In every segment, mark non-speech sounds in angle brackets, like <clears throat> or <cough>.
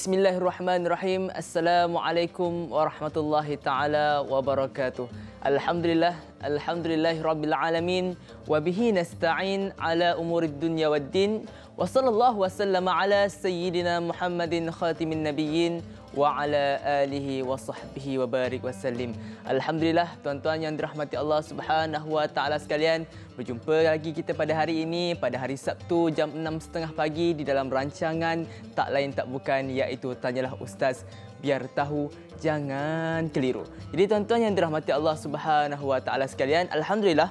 بسم الله الرحمن الرحيم السلام عليكم ورحمة الله تعالى وبركاته الحمد لله الحمد لله رب العالمين وبه نستعين على أمور الدنيا والدين وصلى الله وسلم على سيدنا محمد خاتم النبيين wa ala alihi wa sahbihi wa barik wa salim. Alhamdulillah tuan-tuan yang dirahmati Allah Subhanahu wa taala sekalian, berjumpa lagi kita pada hari ini pada hari Sabtu jam 6.30 pagi di dalam rancangan tak lain tak bukan iaitu tanyalah ustaz biar tahu jangan keliru. Jadi tuan-tuan yang dirahmati Allah Subhanahu wa taala sekalian, alhamdulillah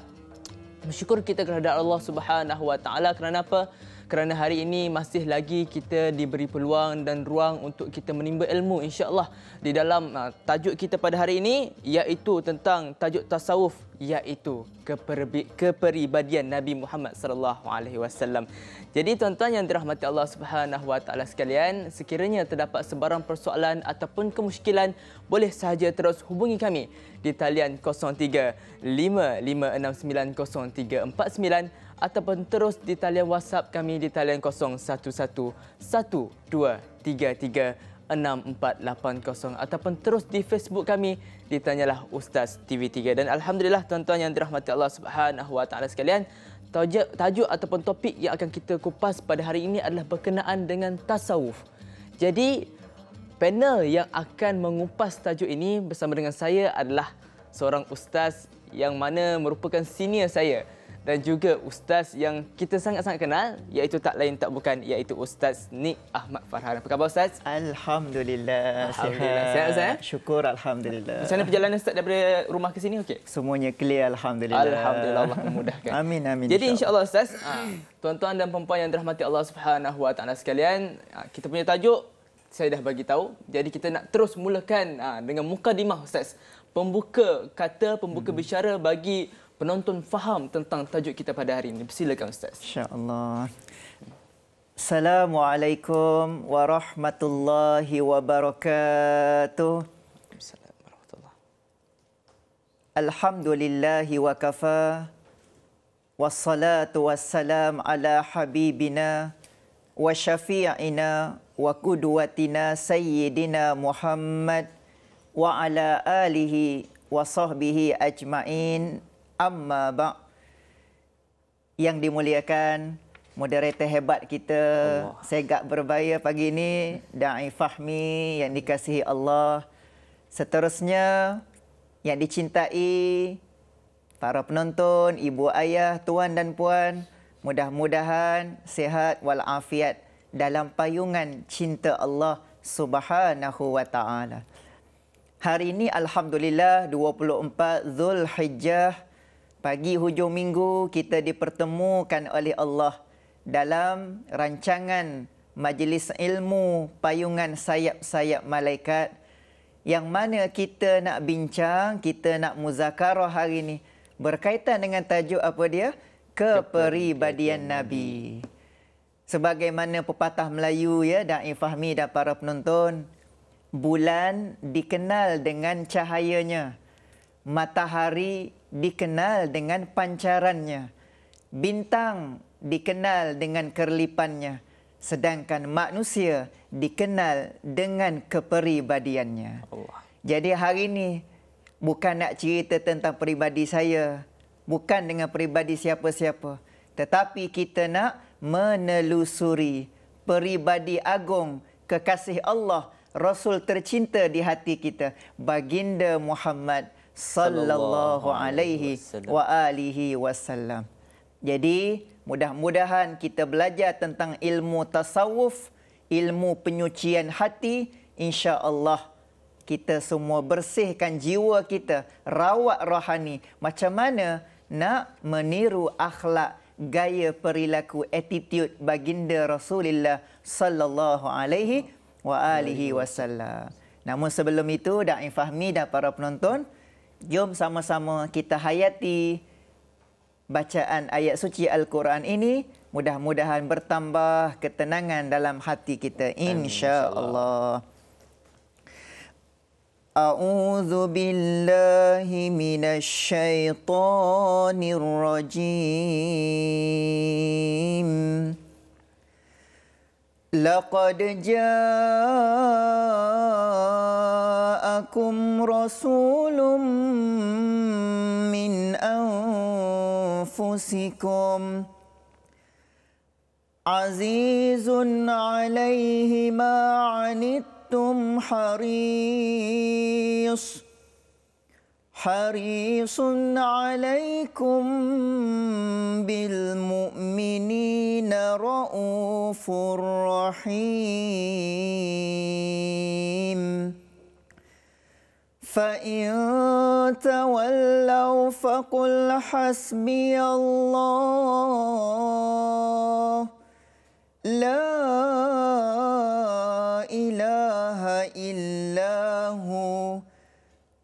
bersyukur kita kepada Allah Subhanahu wa taala kerana apa? kerana hari ini masih lagi kita diberi peluang dan ruang untuk kita menimba ilmu insyaallah di dalam uh, tajuk kita pada hari ini iaitu tentang tajuk tasawuf iaitu keperibadian Nabi Muhammad sallallahu alaihi wasallam. Jadi tuan-tuan yang dirahmati Allah Subhanahu wa taala sekalian, sekiranya terdapat sebarang persoalan ataupun kemusykilan, boleh sahaja terus hubungi kami di talian 03 5569 ataupun terus di talian WhatsApp kami di talian 011-1233-6480 ataupun terus di Facebook kami di Tanyalah Ustaz TV3. Dan Alhamdulillah tuan-tuan yang dirahmati Allah SWT sekalian, tajuk, tajuk ataupun topik yang akan kita kupas pada hari ini adalah berkenaan dengan tasawuf. Jadi, panel yang akan mengupas tajuk ini bersama dengan saya adalah seorang ustaz yang mana merupakan senior saya dan juga ustaz yang kita sangat-sangat kenal iaitu tak lain tak bukan iaitu ustaz Nik Ahmad Farhan. Apa khabar ustaz? Alhamdulillah. Alhamdulillah. Sihat ustaz? Eh? Syukur alhamdulillah. Macam mana perjalanan ustaz daripada rumah ke sini? Okey. Semuanya clear alhamdulillah. Alhamdulillah Allah memudahkan. amin amin. Jadi insya-Allah insya ustaz, ah, tuan-tuan dan puan-puan yang dirahmati Allah Subhanahu Wa Taala sekalian, ah, kita punya tajuk saya dah bagi tahu. Jadi kita nak terus mulakan ah, dengan mukadimah ustaz. Pembuka kata, pembuka hmm. bicara bagi penonton faham tentang tajuk kita pada hari ini. Silakan Ustaz. InsyaAllah. Assalamualaikum warahmatullahi wabarakatuh. Assalamualaikum warahmatullahi Alhamdulillahi wa kafa. wa salam ala habibina wa syafi'ina wa kudwatina sayyidina Muhammad wa ala alihi wa sahbihi ajma'in Amma ba' Yang dimuliakan moderator hebat kita Allah. Segak Berbaya pagi ini Da'i Fahmi yang dikasihi Allah Seterusnya yang dicintai para penonton, ibu ayah, tuan dan puan, mudah-mudahan sehat walafiat dalam payungan cinta Allah Subhanahu wa taala. Hari ini alhamdulillah 24 Zulhijjah 1400 pagi hujung minggu kita dipertemukan oleh Allah dalam rancangan majlis ilmu payungan sayap-sayap malaikat yang mana kita nak bincang, kita nak muzakarah hari ini berkaitan dengan tajuk apa dia? Keperibadian Nabi. Sebagaimana pepatah Melayu ya, Da'i Fahmi dan para penonton, bulan dikenal dengan cahayanya. Matahari dikenal dengan pancarannya. Bintang dikenal dengan kerlipannya. Sedangkan manusia dikenal dengan keperibadiannya. Allah. Jadi hari ini bukan nak cerita tentang peribadi saya. Bukan dengan peribadi siapa-siapa. Tetapi kita nak menelusuri peribadi agung kekasih Allah. Rasul tercinta di hati kita. Baginda Muhammad sallallahu alaihi wa alihi wasallam. Jadi mudah-mudahan kita belajar tentang ilmu tasawuf, ilmu penyucian hati, insya-Allah kita semua bersihkan jiwa kita, rawat rohani. Macam mana nak meniru akhlak gaya perilaku attitude baginda Rasulullah sallallahu alaihi wa alihi wasallam. Namun sebelum itu, Da'in Fahmi dan para penonton, Jom sama-sama kita hayati bacaan ayat suci Al-Quran ini. Mudah-mudahan bertambah ketenangan dalam hati kita. InsyaAllah. أعوذ بالله من الشيطان الرجيم لقد جاءكم رسول من أنفسكم عزيز عليه ما عنتم حريص حريص عليكم بالمؤمنين رؤوف رحيم فإن تولوا فقل حسبي الله لا إله إلا هو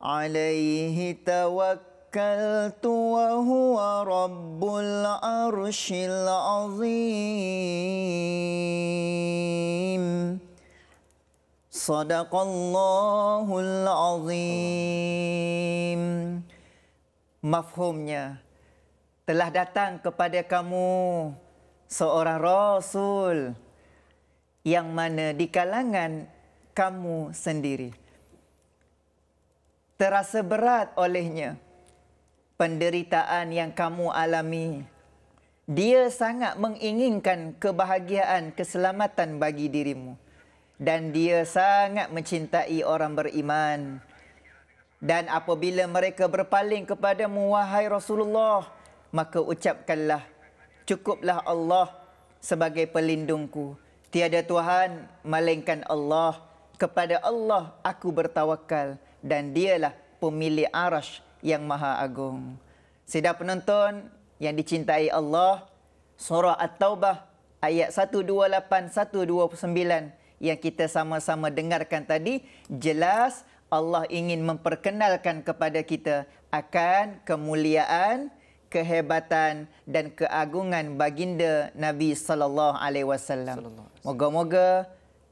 Alaihi توكلت وهو رب العرش العظيم صدق الله Azim. Mafhumnya, telah datang kepada kamu seorang rasul yang mana di kalangan kamu sendiri terasa berat olehnya penderitaan yang kamu alami. Dia sangat menginginkan kebahagiaan, keselamatan bagi dirimu. Dan dia sangat mencintai orang beriman. Dan apabila mereka berpaling kepadamu, wahai Rasulullah, maka ucapkanlah, cukuplah Allah sebagai pelindungku. Tiada Tuhan, melainkan Allah. Kepada Allah aku bertawakal dan dialah pemilik arash yang maha agung. Sedar penonton yang dicintai Allah, surah At-Taubah ayat 128-129 yang kita sama-sama dengarkan tadi, jelas Allah ingin memperkenalkan kepada kita akan kemuliaan, kehebatan dan keagungan baginda Nabi sallallahu alaihi wasallam. Moga-moga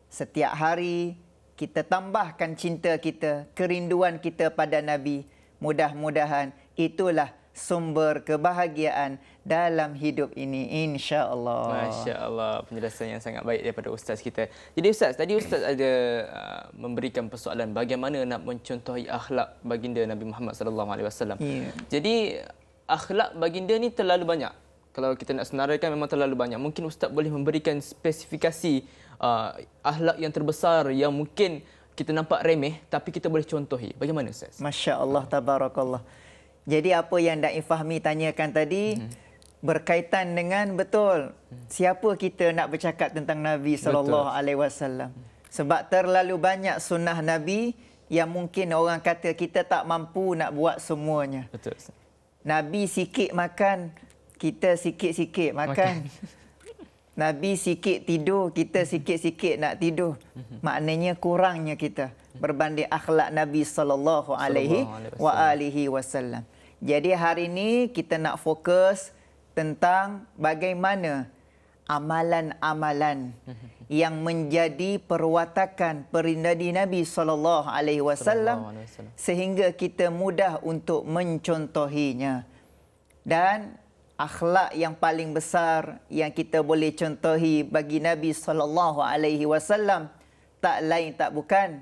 setiap hari kita tambahkan cinta kita, kerinduan kita pada Nabi. Mudah-mudahan itulah sumber kebahagiaan dalam hidup ini insya Allah. Masya-Allah, penjelasan yang sangat baik daripada ustaz kita. Jadi ustaz, tadi ustaz ada uh, memberikan persoalan bagaimana nak mencontohi akhlak baginda Nabi Muhammad sallallahu alaihi wasallam. Ya. Jadi akhlak baginda ni terlalu banyak. Kalau kita nak senaraikan memang terlalu banyak. Mungkin ustaz boleh memberikan spesifikasi uh, ahlak yang terbesar yang mungkin kita nampak remeh tapi kita boleh contohi. Bagaimana Ustaz? Masya-Allah tabarakallah. Jadi apa yang Daim Fahmi tanyakan tadi hmm. berkaitan dengan betul siapa kita nak bercakap tentang Nabi saw. Sebab terlalu banyak sunnah Nabi yang mungkin orang kata kita tak mampu nak buat semuanya. Betul. Nabi sikit makan, kita sikit-sikit makan. makan. <laughs> Nabi sikit tidur, kita sikit-sikit nak tidur. Mhm. Maknanya kurangnya kita berbanding akhlak Nabi sallallahu alaihi wa alihi wasallam. Jadi hari ini kita nak fokus tentang bagaimana amalan-amalan mhm. yang menjadi perwatakan perindadi Nabi sallallahu alaihi wasallam sehingga kita mudah untuk mencontohinya. Dan akhlak yang paling besar yang kita boleh contohi bagi Nabi sallallahu alaihi wasallam tak lain tak bukan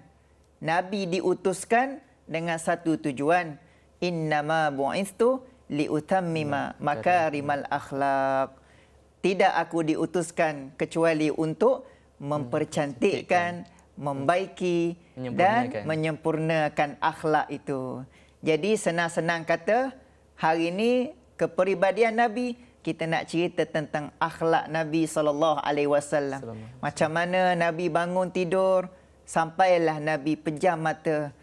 Nabi diutuskan dengan satu tujuan innama bu'istu liutammima makarimal akhlak tidak aku diutuskan kecuali untuk mempercantikkan membaiki dan menyempurnakan akhlak itu jadi senang-senang kata hari ini kepribadian Nabi, kita nak cerita tentang akhlak Nabi sallallahu alaihi wasallam. Macam mana Nabi bangun tidur sampailah Nabi pejam mata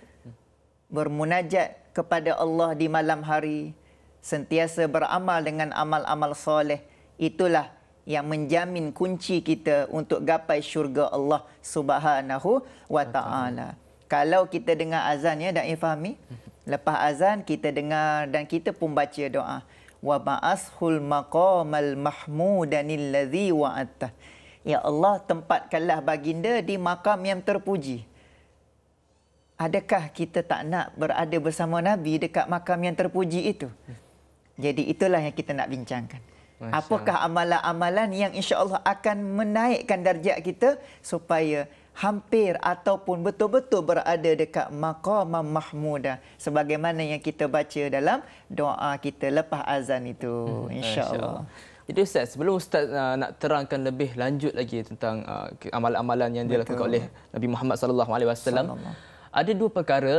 bermunajat kepada Allah di malam hari, sentiasa beramal dengan amal-amal soleh. Itulah yang menjamin kunci kita untuk gapai syurga Allah Subhanahu wa taala. Kalau kita dengar azan ya dan fahami, hmm. lepas azan kita dengar dan kita pun baca doa wa ba'athul maqamal mahmudanillazi wa'atta. Ya Allah tempatkanlah baginda di makam yang terpuji. Adakah kita tak nak berada bersama Nabi dekat makam yang terpuji itu? Jadi itulah yang kita nak bincangkan. Apakah amalan-amalan yang insya-Allah akan menaikkan darjat kita supaya hampir ataupun betul-betul berada dekat maqamah mahmuda sebagaimana yang kita baca dalam doa kita lepas azan itu hmm, insyaallah Itu Ustaz, sebelum Ustaz uh, nak terangkan lebih lanjut lagi tentang uh, amalan-amalan yang dia lakukan oleh Nabi Muhammad sallallahu alaihi wasallam, ada dua perkara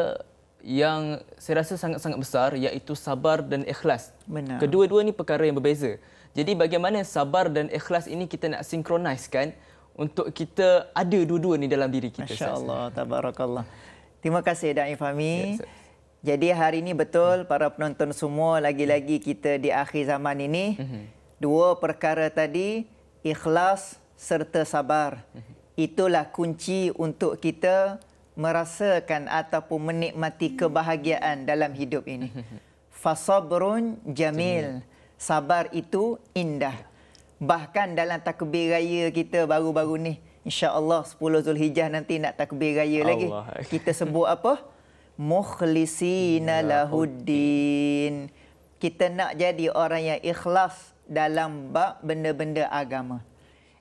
yang saya rasa sangat-sangat besar iaitu sabar dan ikhlas. Kedua-dua ni perkara yang berbeza. Jadi bagaimana sabar dan ikhlas ini kita nak sinkronaiskan? untuk kita ada dua-dua ni dalam diri kita. Masya Allah, tabarakallah. Terima kasih Dain Fami. Ya, Jadi hari ini betul para penonton semua lagi-lagi kita di akhir zaman ini. Mhm. Dua perkara tadi, ikhlas serta sabar. Mhm. Itulah kunci untuk kita merasakan ataupun menikmati kebahagiaan dalam hidup ini. Mhm. Fasabrun jamil. Sabar itu indah bahkan dalam takbir raya kita baru-baru ni insya-Allah 10 Zulhijjah nanti nak takbir raya Allah. lagi <laughs> kita sebut apa mukhlisina lahuddin kita nak jadi orang yang ikhlas dalam bab benda-benda agama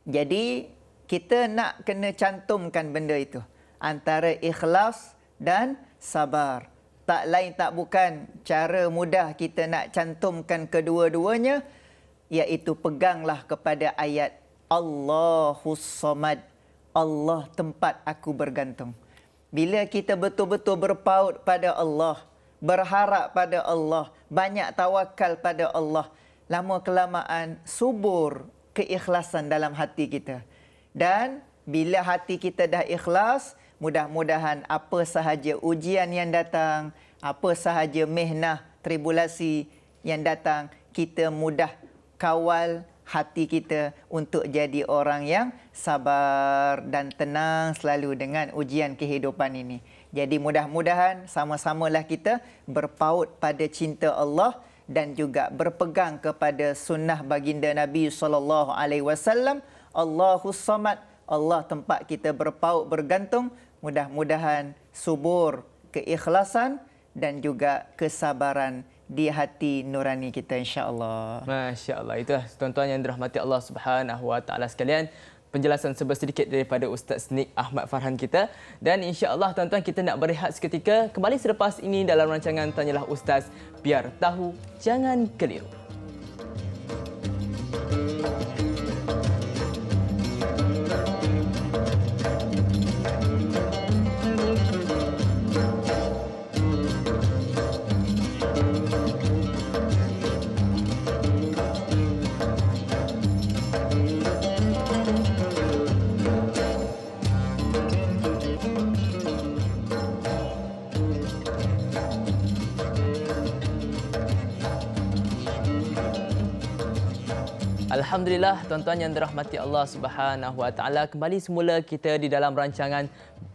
jadi kita nak kena cantumkan benda itu antara ikhlas dan sabar tak lain tak bukan cara mudah kita nak cantumkan kedua-duanya iaitu peganglah kepada ayat Allahus Samad. Allah tempat aku bergantung. Bila kita betul-betul berpaut pada Allah, berharap pada Allah, banyak tawakal pada Allah, lama kelamaan subur keikhlasan dalam hati kita. Dan bila hati kita dah ikhlas, mudah-mudahan apa sahaja ujian yang datang, apa sahaja mehnah, tribulasi yang datang, kita mudah kawal hati kita untuk jadi orang yang sabar dan tenang selalu dengan ujian kehidupan ini. Jadi mudah-mudahan sama-samalah kita berpaut pada cinta Allah dan juga berpegang kepada sunnah baginda Nabi sallallahu alaihi wasallam. Allahu samad, Allah tempat kita berpaut bergantung. Mudah-mudahan subur keikhlasan dan juga kesabaran di hati nurani kita insya Allah. Masya-Allah. Itulah tuan-tuan yang dirahmati Allah Subhanahu Wa Taala sekalian penjelasan sebersedikit daripada Ustaz Nik Ahmad Farhan kita dan insya-Allah tuan-tuan kita nak berehat seketika kembali selepas ini dalam rancangan tanyalah ustaz biar tahu jangan keliru. Alhamdulillah tuan-tuan yang dirahmati Allah Subhanahu Wa Taala kembali semula kita di dalam rancangan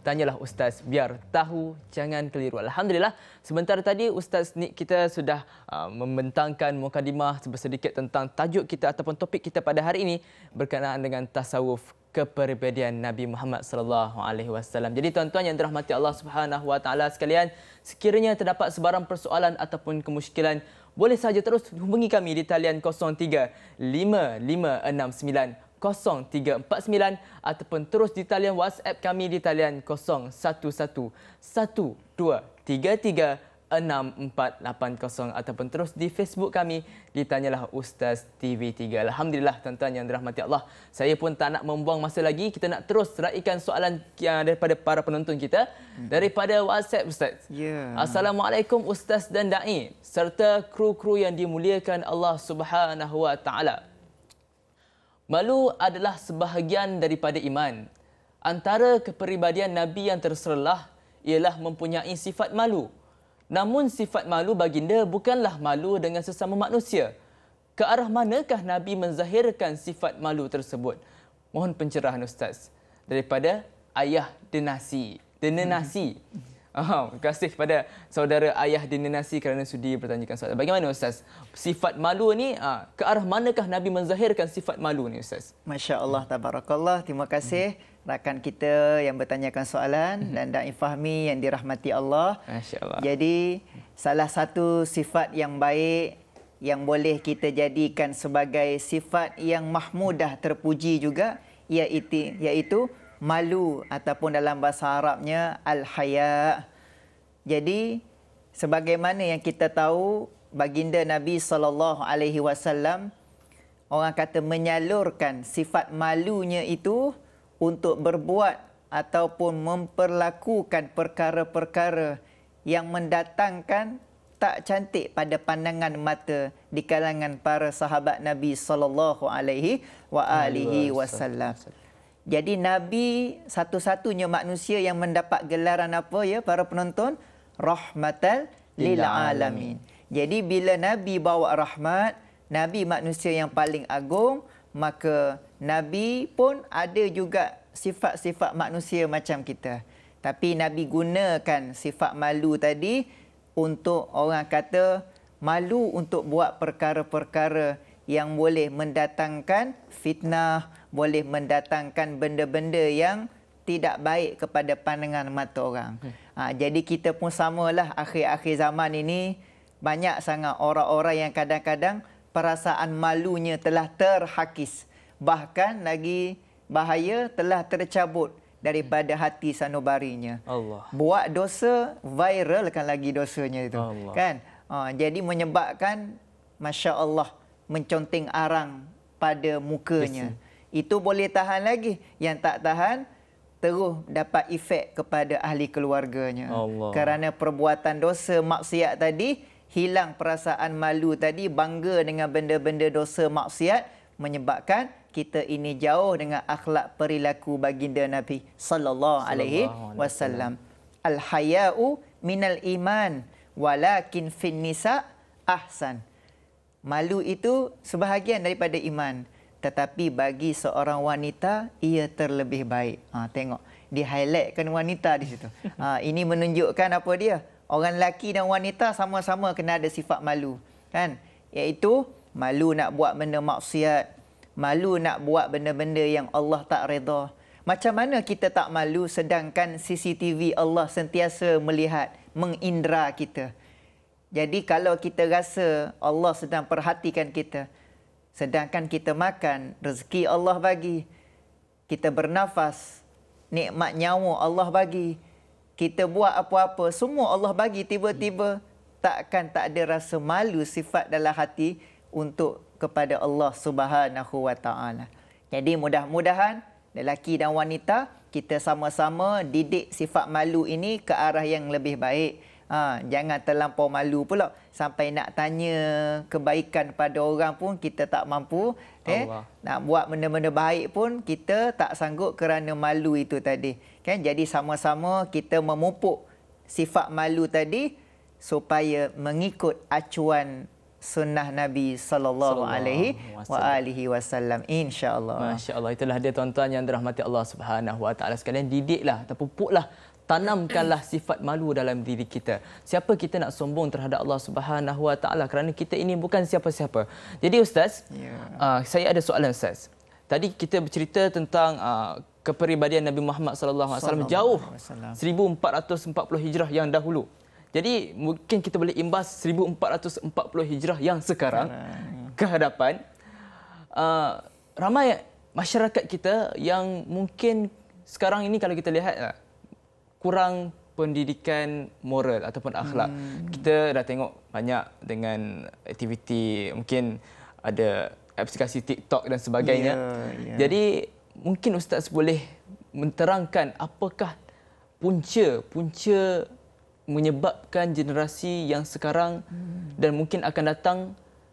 tanyalah ustaz biar tahu jangan keliru. Alhamdulillah sebentar tadi ustaz Nik kita sudah uh, membentangkan mukadimah sedikit tentang tajuk kita ataupun topik kita pada hari ini berkenaan dengan tasawuf kepribadian Nabi Muhammad sallallahu alaihi wasallam. Jadi tuan-tuan yang dirahmati Allah Subhanahu Wa Taala sekalian, sekiranya terdapat sebarang persoalan ataupun kemusykilan boleh saja terus hubungi kami di talian 0355690349 ataupun terus di talian WhatsApp kami di talian 011 1233 0377225480 ataupun terus di Facebook kami ditanyalah Ustaz TV3. Alhamdulillah tuan-tuan yang dirahmati Allah. Saya pun tak nak membuang masa lagi. Kita nak terus raikan soalan daripada para penonton kita hmm. daripada WhatsApp Ustaz. Yeah. Assalamualaikum Ustaz dan dai serta kru-kru yang dimuliakan Allah Subhanahu Wa Taala. Malu adalah sebahagian daripada iman. Antara kepribadian Nabi yang terserlah ialah mempunyai sifat malu. Namun sifat malu baginda bukanlah malu dengan sesama manusia. Ke arah manakah Nabi menzahirkan sifat malu tersebut? Mohon pencerahan Ustaz. Daripada Ayah Denasi. Denenasi. Oh, hmm. terima kasih kepada saudara Ayah Denenasi kerana sudi bertanyakan soalan. Bagaimana Ustaz? Sifat malu ni ah, ke arah manakah Nabi menzahirkan sifat malu ni Ustaz? Masya Allah, Tabarakallah. Terima kasih rakan kita yang bertanyakan soalan mm-hmm. dan Da'i Fahmi yang dirahmati Allah. allah Jadi salah satu sifat yang baik yang boleh kita jadikan sebagai sifat yang mahmudah terpuji juga iaitu iaitu malu ataupun dalam bahasa Arabnya al-haya. Jadi sebagaimana yang kita tahu baginda Nabi sallallahu alaihi wasallam orang kata menyalurkan sifat malunya itu untuk berbuat ataupun memperlakukan perkara-perkara yang mendatangkan tak cantik pada pandangan mata di kalangan para sahabat Nabi sallallahu alaihi wa alihi wasallam. Jadi Nabi satu-satunya manusia yang mendapat gelaran apa ya para penonton? Rahmatal lil alamin. Jadi bila Nabi bawa rahmat, Nabi manusia yang paling agung, maka Nabi pun ada juga sifat-sifat manusia macam kita. Tapi Nabi gunakan sifat malu tadi untuk orang kata malu untuk buat perkara-perkara yang boleh mendatangkan fitnah, boleh mendatangkan benda-benda yang tidak baik kepada pandangan mata orang. Ha, jadi kita pun samalah akhir-akhir zaman ini banyak sangat orang-orang yang kadang-kadang perasaan malunya telah terhakis bahkan lagi bahaya telah tercabut daripada hati sanubarinya. Allah. Buat dosa viral kan lagi dosanya itu. Allah. Kan? Ha, jadi menyebabkan masya-Allah menconteng arang pada mukanya. Yes. Itu boleh tahan lagi yang tak tahan terus dapat efek kepada ahli keluarganya. Allah. Kerana perbuatan dosa maksiat tadi hilang perasaan malu tadi bangga dengan benda-benda dosa maksiat menyebabkan kita ini jauh dengan akhlak perilaku baginda Nabi sallallahu alaihi wasallam. Al haya'u minal iman walakin fin nisa ahsan. Malu itu sebahagian daripada iman tetapi bagi seorang wanita ia terlebih baik. Ha, tengok di highlightkan wanita di situ. <laughs> Ha, ini menunjukkan apa dia? Orang lelaki dan wanita sama-sama kena ada sifat malu, kan? Iaitu malu nak buat benda maksiat, malu nak buat benda-benda yang Allah tak redha. Macam mana kita tak malu sedangkan CCTV Allah sentiasa melihat, mengindra kita. Jadi kalau kita rasa Allah sedang perhatikan kita, sedangkan kita makan, rezeki Allah bagi, kita bernafas, nikmat nyawa Allah bagi, kita buat apa-apa, semua Allah bagi tiba-tiba, takkan tak ada rasa malu sifat dalam hati untuk kepada Allah Subhanahu Wa Taala. Jadi mudah-mudahan lelaki dan wanita kita sama-sama didik sifat malu ini ke arah yang lebih baik. Ha, jangan terlampau malu pula sampai nak tanya kebaikan pada orang pun kita tak mampu eh nak buat benda-benda baik pun kita tak sanggup kerana malu itu tadi kan jadi sama-sama kita memupuk sifat malu tadi supaya mengikut acuan sunnah Nabi sallallahu alaihi wa alihi wasallam insyaallah. Masyaallah itulah dia tuan-tuan yang dirahmati Allah Subhanahu wa taala sekalian didiklah ataupun pupuklah tanamkanlah <clears throat> sifat malu dalam diri kita. Siapa kita nak sombong terhadap Allah Subhanahu wa taala kerana kita ini bukan siapa-siapa. Jadi ustaz, yeah. Ya. uh, saya ada soalan ustaz. Tadi kita bercerita tentang uh, kepribadian Nabi Muhammad sallallahu alaihi wasallam jauh 1440 Hijrah yang dahulu. Jadi mungkin kita boleh imbas 1440 hijrah yang sekarang Sana. Ya. ke hadapan. Uh, ramai masyarakat kita yang mungkin sekarang ini kalau kita lihat ah, kurang pendidikan moral ataupun akhlak. Hmm. Kita dah tengok banyak dengan aktiviti mungkin ada aplikasi TikTok dan sebagainya. Yeah, yeah. Jadi mungkin ustaz boleh menerangkan apakah punca punca menyebabkan generasi yang sekarang dan mungkin akan datang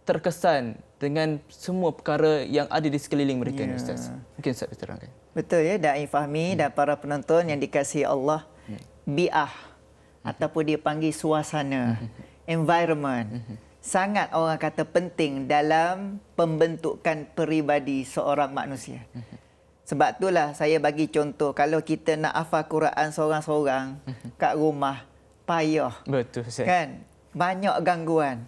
terkesan dengan semua perkara yang ada di sekeliling mereka ya. ustaz. Mungkin ustaz terangkan. Betul ya dai Fahmi ya. dan para penonton yang dikasihi Allah. Ya. Bi'ah ya. ataupun dia panggil suasana, ya. environment. Ya. Sangat orang kata penting dalam pembentukan peribadi seorang manusia. Sebab itulah saya bagi contoh kalau kita nak hafal Quran seorang-seorang kat rumah payah. Betul, Ustaz. Kan? Banyak gangguan.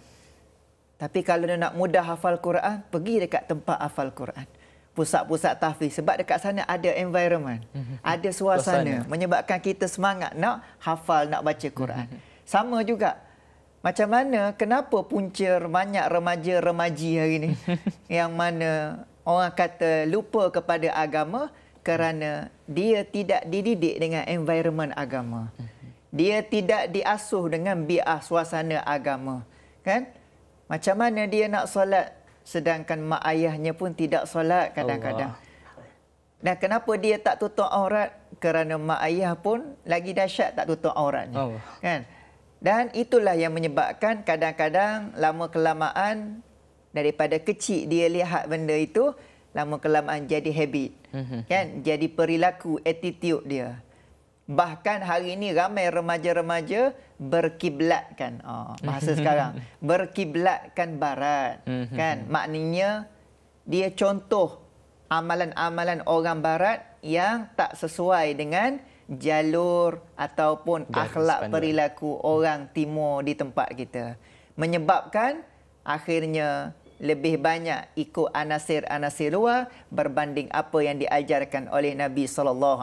Tapi kalau dia nak mudah hafal Quran, pergi dekat tempat hafal Quran. Pusat-pusat tahfiz. Sebab dekat sana ada environment. Mhm. Ada suasana. suasana. Menyebabkan kita semangat nak hafal, nak baca Quran. Mhm. Sama juga. Macam mana, kenapa punca banyak remaja-remaji hari ini? <laughs> yang mana orang kata lupa kepada agama kerana dia tidak dididik dengan environment agama. Mhm dia tidak diasuh dengan biah suasana agama kan macam mana dia nak solat sedangkan mak ayahnya pun tidak solat kadang-kadang dan kenapa dia tak tutup aurat kerana mak ayah pun lagi dahsyat tak tutup auratnya kan dan itulah yang menyebabkan kadang-kadang lama kelamaan daripada kecil dia lihat benda itu lama kelamaan jadi habit mhm. kan jadi perilaku attitude dia Bahkan hari ini ramai remaja-remaja berkiblatkan oh, ah, bahasa <laughs> sekarang berkiblatkan barat mhm. kan maknanya dia contoh amalan-amalan orang barat yang tak sesuai dengan jalur ataupun akhlak perilaku orang timur di tempat kita menyebabkan akhirnya lebih banyak ikut anasir-anasir luar berbanding apa yang diajarkan oleh Nabi SAW.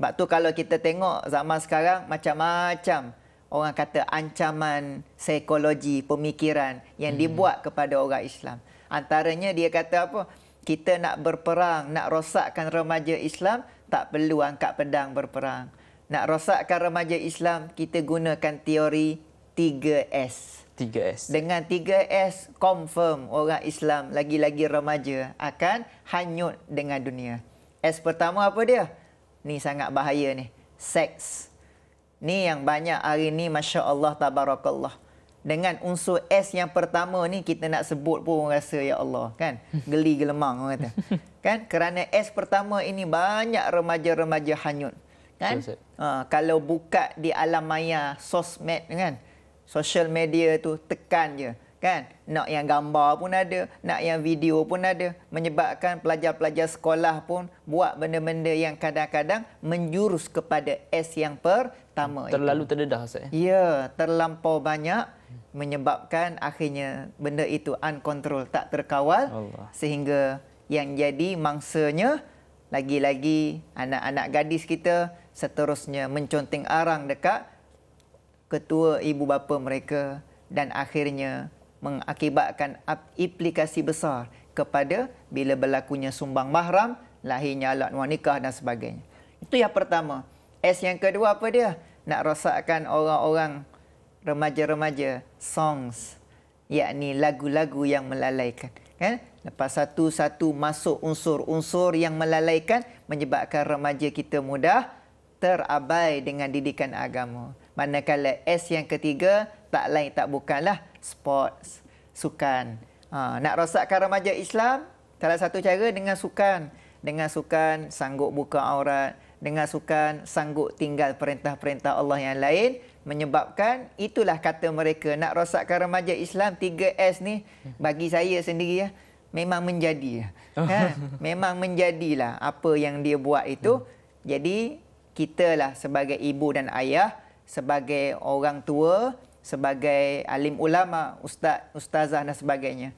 Sebab tu kalau kita tengok zaman sekarang macam-macam orang kata ancaman psikologi, pemikiran yang hmm. dibuat kepada orang Islam. Antaranya dia kata apa? Kita nak berperang, nak rosakkan remaja Islam, tak perlu angkat pedang berperang. Nak rosakkan remaja Islam, kita gunakan teori 3S. 3S. Dengan 3S, confirm orang Islam lagi-lagi remaja akan hanyut dengan dunia. S pertama apa dia? Ni sangat bahaya ni. Seks. Ni yang banyak hari ni Masya Allah Tabarakallah. Dengan unsur S yang pertama ni kita nak sebut pun orang rasa ya Allah kan. <laughs> Geli gelemang orang kata. Kan? Kerana S pertama ini banyak remaja-remaja hanyut. Kan? Uh, kalau buka di alam maya sosmed kan social media tu tekan je kan nak yang gambar pun ada nak yang video pun ada menyebabkan pelajar-pelajar sekolah pun buat benda-benda yang kadang-kadang menjurus kepada S yang pertama terlalu itu. terdedah saya eh? ya terlampau banyak menyebabkan akhirnya benda itu uncontrol tak terkawal Allah. sehingga yang jadi mangsanya lagi-lagi anak-anak gadis kita seterusnya menconteng arang dekat ketua ibu bapa mereka dan akhirnya mengakibatkan aplikasi besar kepada bila berlakunya sumbang mahram, lahirnya alat luar nikah dan sebagainya. Itu yang pertama. S yang kedua apa dia? Nak rosakkan orang-orang remaja-remaja songs yakni lagu-lagu yang melalaikan kan lepas satu-satu masuk unsur-unsur yang melalaikan menyebabkan remaja kita mudah terabai dengan didikan agama Manakala S yang ketiga, tak lain tak bukanlah sport sukan. Ha, nak rosakkan remaja Islam, salah satu cara dengan sukan. Dengan sukan sanggup buka aurat, dengan sukan sanggup tinggal perintah-perintah Allah yang lain. Menyebabkan itulah kata mereka, nak rosakkan remaja Islam, 3S ni bagi saya sendiri ya, memang menjadi. Ya. Oh. Ha, memang menjadilah apa yang dia buat itu. Hmm. Jadi, kitalah sebagai ibu dan ayah sebagai orang tua, sebagai alim ulama, ustaz, ustazah dan sebagainya.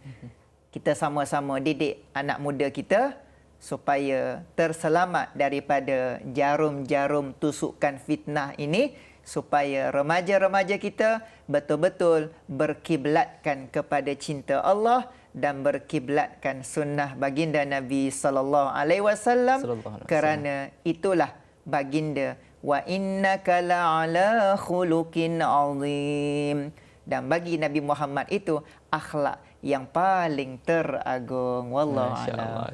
Kita sama-sama didik anak muda kita supaya terselamat daripada jarum-jarum tusukan fitnah ini supaya remaja-remaja kita betul-betul berkiblatkan kepada cinta Allah dan berkiblatkan sunnah baginda Nabi sallallahu alaihi wasallam kerana itulah baginda wa innaka la'ala khuluqin azim dan bagi Nabi Muhammad itu akhlak yang paling teragung wallahu a'lam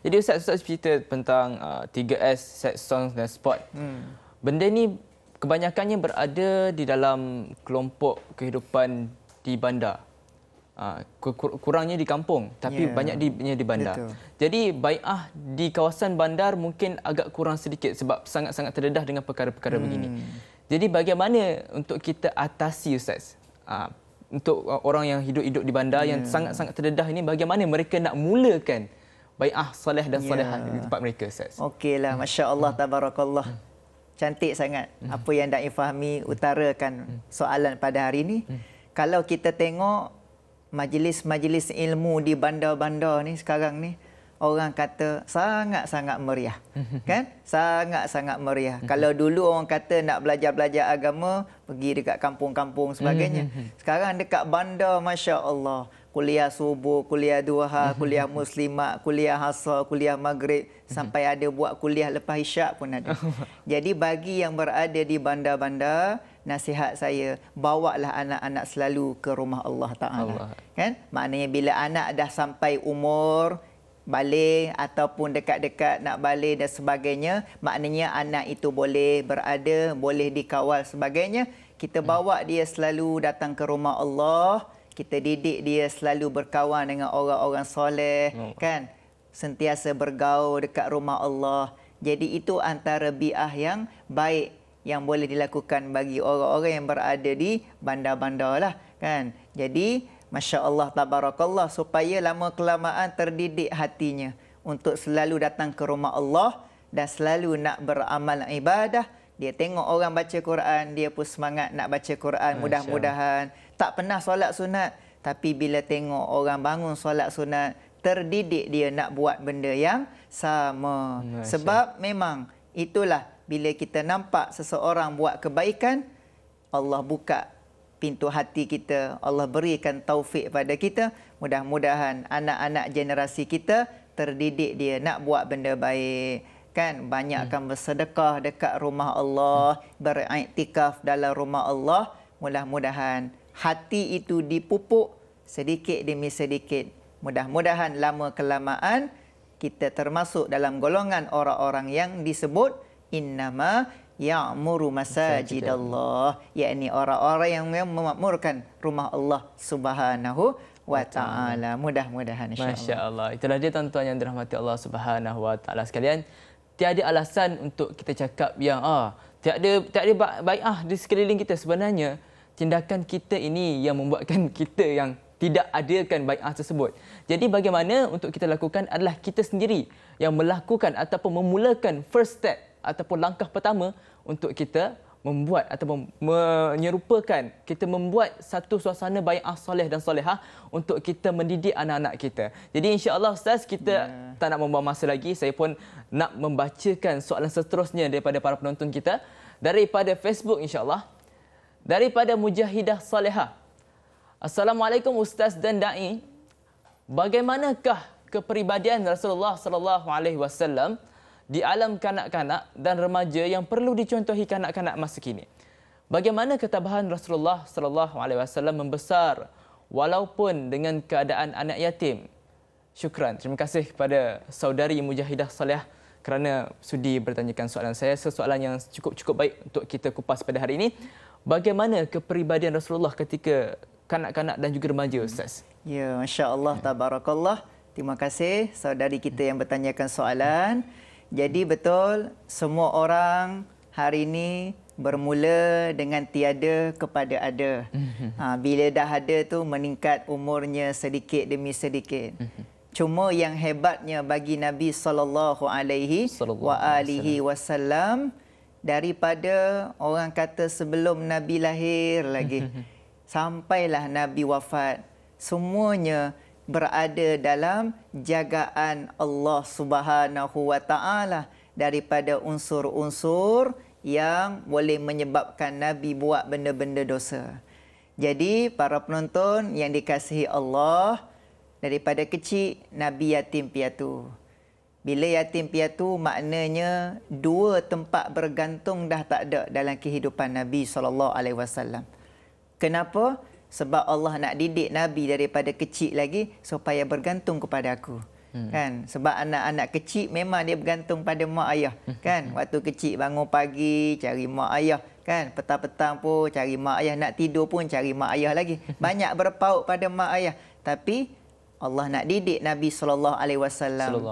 jadi ustaz ustaz cerita tentang uh, 3S set songs dan sport hmm. benda ni kebanyakannya berada di dalam kelompok kehidupan di bandar Ah, kurangnya di kampung tapi yeah. banyak dinya di bandar. Betul. Jadi baiah di kawasan bandar mungkin agak kurang sedikit sebab sangat-sangat terdedah dengan perkara-perkara hmm. begini. Jadi bagaimana untuk kita atasi ustaz? Uh, untuk orang yang hidup-hidup di bandar yeah. yang ya. sangat-sangat terdedah ini bagaimana mereka nak mulakan baiah soleh dan ya. solehah yeah. di tempat mereka ustaz? Okeylah hmm. masya-Allah hmm. tabarakallah. Hmm. Cantik sangat hmm. apa yang dai fahami hmm. utarakan hmm. soalan pada hari ini. Hmm. Kalau kita tengok majlis-majlis ilmu di bandar-bandar ni sekarang ni orang kata sangat-sangat meriah. <laughs> Kan? Sangat-sangat meriah. <laughs> Kalau dulu orang kata nak belajar-belajar agama, pergi dekat kampung-kampung sebagainya. <laughs> Hmm. Sekarang dekat bandar, Masya Allah. Kuliah subuh, kuliah duha, kuliah muslimat, kuliah hasa, kuliah maghrib. Sampai ada buat kuliah lepas isyak pun ada. Jadi bagi yang berada di bandar-bandar, nasihat saya bawalah anak-anak selalu ke rumah Allah Taala kan maknanya bila anak dah sampai umur balik ataupun dekat-dekat nak balik dan sebagainya maknanya anak itu boleh berada boleh dikawal sebagainya kita bawa dia selalu datang ke rumah Allah kita didik dia selalu berkawan dengan orang-orang soleh kan sentiasa bergaul dekat rumah Allah jadi itu antara biah yang baik yang boleh dilakukan bagi orang-orang yang berada di bandar-bandar lah kan. Jadi Masya Allah Tabarakallah supaya lama kelamaan terdidik hatinya untuk selalu datang ke rumah Allah dan selalu nak beramal ibadah. Dia tengok orang baca Quran, dia pun semangat nak baca Quran mudah-mudahan. Tak pernah solat sunat. Tapi bila tengok orang bangun solat sunat, terdidik dia nak buat benda yang sama. Sebab memang itulah bila kita nampak seseorang buat kebaikan, Allah buka pintu hati kita, Allah berikan taufik pada kita. Mudah-mudahan anak-anak generasi kita terdidik dia nak buat benda baik kan banyakkan hmm. bersedekah dekat rumah Allah hmm. beriktikaf dalam rumah Allah mudah-mudahan hati itu dipupuk sedikit demi sedikit mudah-mudahan lama kelamaan kita termasuk dalam golongan orang-orang yang disebut innama ya'muru masajidallah yakni orang-orang yang memakmurkan rumah Allah Subhanahu wa taala mudah-mudahan insyaallah masyaallah itulah dia tuan-tuan yang dirahmati Allah Subhanahu wa taala sekalian tiada alasan untuk kita cakap yang ah tiada tiada baik ah di sekeliling kita sebenarnya tindakan kita ini yang membuatkan <laughs> kita yang tidak adilkan ah tersebut. Jadi bagaimana untuk kita lakukan adalah kita sendiri yang melakukan ataupun memulakan first step ataupun langkah pertama untuk kita membuat atau menyerupakan kita membuat satu suasana bayi'ah soleh dan solehah untuk kita mendidik anak-anak kita. Jadi insya-Allah ustaz kita yeah. tak nak membuang masa lagi. Saya pun nak membacakan soalan seterusnya daripada para penonton kita daripada Facebook insya-Allah daripada Mujahidah Salehah. Assalamualaikum ustaz dan dai. Bagaimanakah kepribadian Rasulullah sallallahu alaihi wasallam? di alam kanak-kanak dan remaja yang perlu dicontohi kanak-kanak masa kini. Bagaimana ketabahan Rasulullah sallallahu alaihi wasallam membesar walaupun dengan keadaan anak yatim. Syukran. Terima kasih kepada saudari Mujahidah Saleh kerana sudi bertanyakan soalan saya. Sesoalan yang cukup-cukup baik untuk kita kupas pada hari ini. Bagaimana kepribadian Rasulullah ketika kanak-kanak dan juga remaja Ustaz? Ya, Masya Allah, Tabarakallah. Terima kasih saudari kita yang bertanyakan soalan. Jadi betul semua orang hari ini bermula dengan tiada kepada ada. Mhm. Ha, bila dah ada tu meningkat umurnya sedikit demi sedikit. Mhm. Cuma yang hebatnya bagi Nabi sallallahu alaihi wasallam daripada orang kata sebelum Nabi lahir lagi mhm. sampailah Nabi wafat semuanya berada dalam jagaan Allah Subhanahu wa taala daripada unsur-unsur yang boleh menyebabkan nabi buat benda-benda dosa. Jadi para penonton yang dikasihi Allah daripada kecil nabi yatim piatu. Bila yatim piatu maknanya dua tempat bergantung dah tak ada dalam kehidupan nabi sallallahu alaihi wasallam. Kenapa? sebab Allah nak didik Nabi daripada kecil lagi supaya bergantung kepada aku. Hmm. Kan? Sebab anak-anak kecil memang dia bergantung pada mak ayah. Hmm. Kan? Hmm. Waktu kecil bangun pagi cari mak ayah. Kan? Petang-petang pun cari mak ayah. Nak tidur pun cari mak ayah lagi. <laughs> Banyak berpaut pada mak ayah. Tapi Allah nak didik Nabi SAW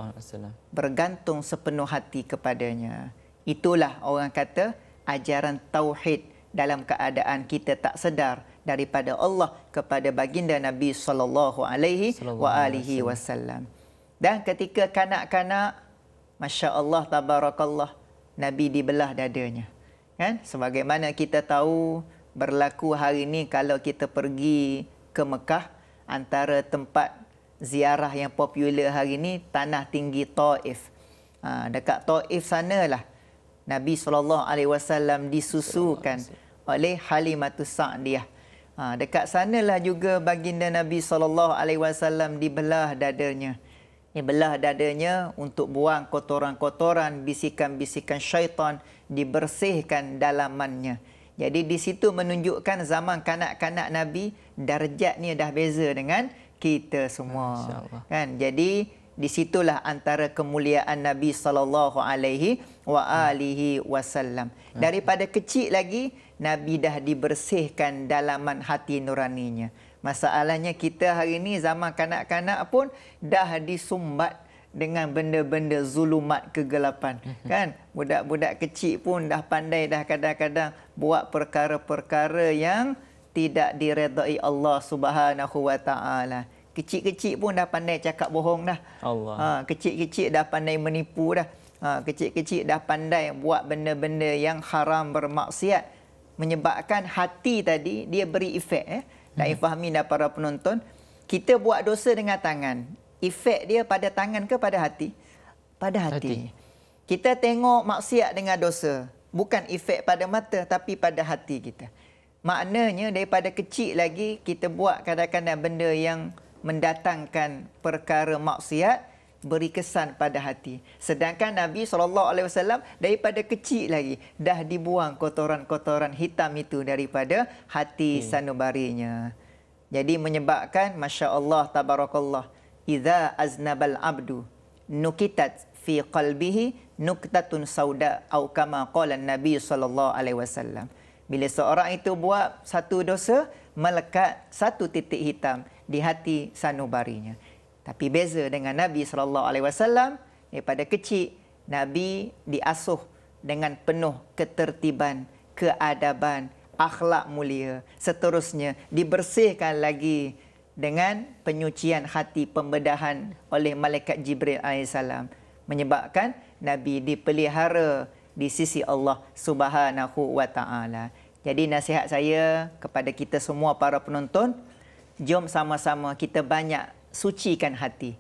bergantung sepenuh hati kepadanya. Itulah orang kata ajaran tauhid dalam keadaan kita tak sedar daripada Allah kepada baginda Nabi sallallahu alaihi wa alihi wasallam. Dan ketika kanak-kanak masya-Allah tabarakallah Nabi dibelah dadanya. Kan? Sebagaimana kita tahu berlaku hari ini kalau kita pergi ke Mekah antara tempat ziarah yang popular hari ini tanah tinggi Taif. Ha, dekat Taif sanalah Nabi saw disusukan oleh Halimatus Sa'diyah. Ha, dekat sanalah juga baginda Nabi SAW dibelah dadanya. Ini belah dadanya untuk buang kotoran-kotoran, bisikan-bisikan syaitan dibersihkan dalamannya. Jadi di situ menunjukkan zaman kanak-kanak Nabi ni dah beza dengan kita semua. Kan? Jadi di situlah antara kemuliaan Nabi saw alaihi wa hmm. Daripada kecil lagi Nabi dah dibersihkan dalaman hati nuraninya. Masalahnya kita hari ini zaman kanak-kanak pun dah disumbat dengan benda-benda zulumat kegelapan. Mhm. Kan? Budak-budak kecil pun dah pandai dah kadang-kadang buat perkara-perkara yang tidak diredai Allah Subhanahu Wa Taala. Kecil-kecil pun dah pandai cakap bohong dah. Allah. Ha, kecil-kecil dah pandai menipu dah. Ha, kecil-kecil dah pandai buat benda-benda yang haram bermaksiat menyebabkan hati tadi dia beri efek eh Naif hmm. Fahmi dan para penonton kita buat dosa dengan tangan efek dia pada tangan ke pada hati pada hati, hati. kita tengok maksiat dengan dosa bukan efek pada mata tapi pada hati kita maknanya daripada kecil lagi kita buat kadang-kadang benda yang mendatangkan perkara maksiat beri kesan pada hati. Sedangkan Nabi saw daripada kecil lagi dah dibuang kotoran-kotoran hitam itu daripada hati hmm. sanubarinya. Jadi menyebabkan masya-Allah tabarakallah idza aznabal abdu nukitat fi qalbihi nuktatun sauda au kama qala nabi saw Bila seorang itu buat satu dosa melekat satu titik hitam di hati sanubarinya. Tapi beza dengan Nabi sallallahu alaihi wasallam daripada kecil Nabi diasuh dengan penuh ketertiban, keadaban, akhlak mulia. Seterusnya dibersihkan lagi dengan penyucian hati pembedahan oleh malaikat Jibril alaihissalam menyebabkan nabi dipelihara di sisi Allah Subhanahu wa taala. Jadi nasihat saya kepada kita semua para penonton, jom sama-sama kita banyak sucikan hati.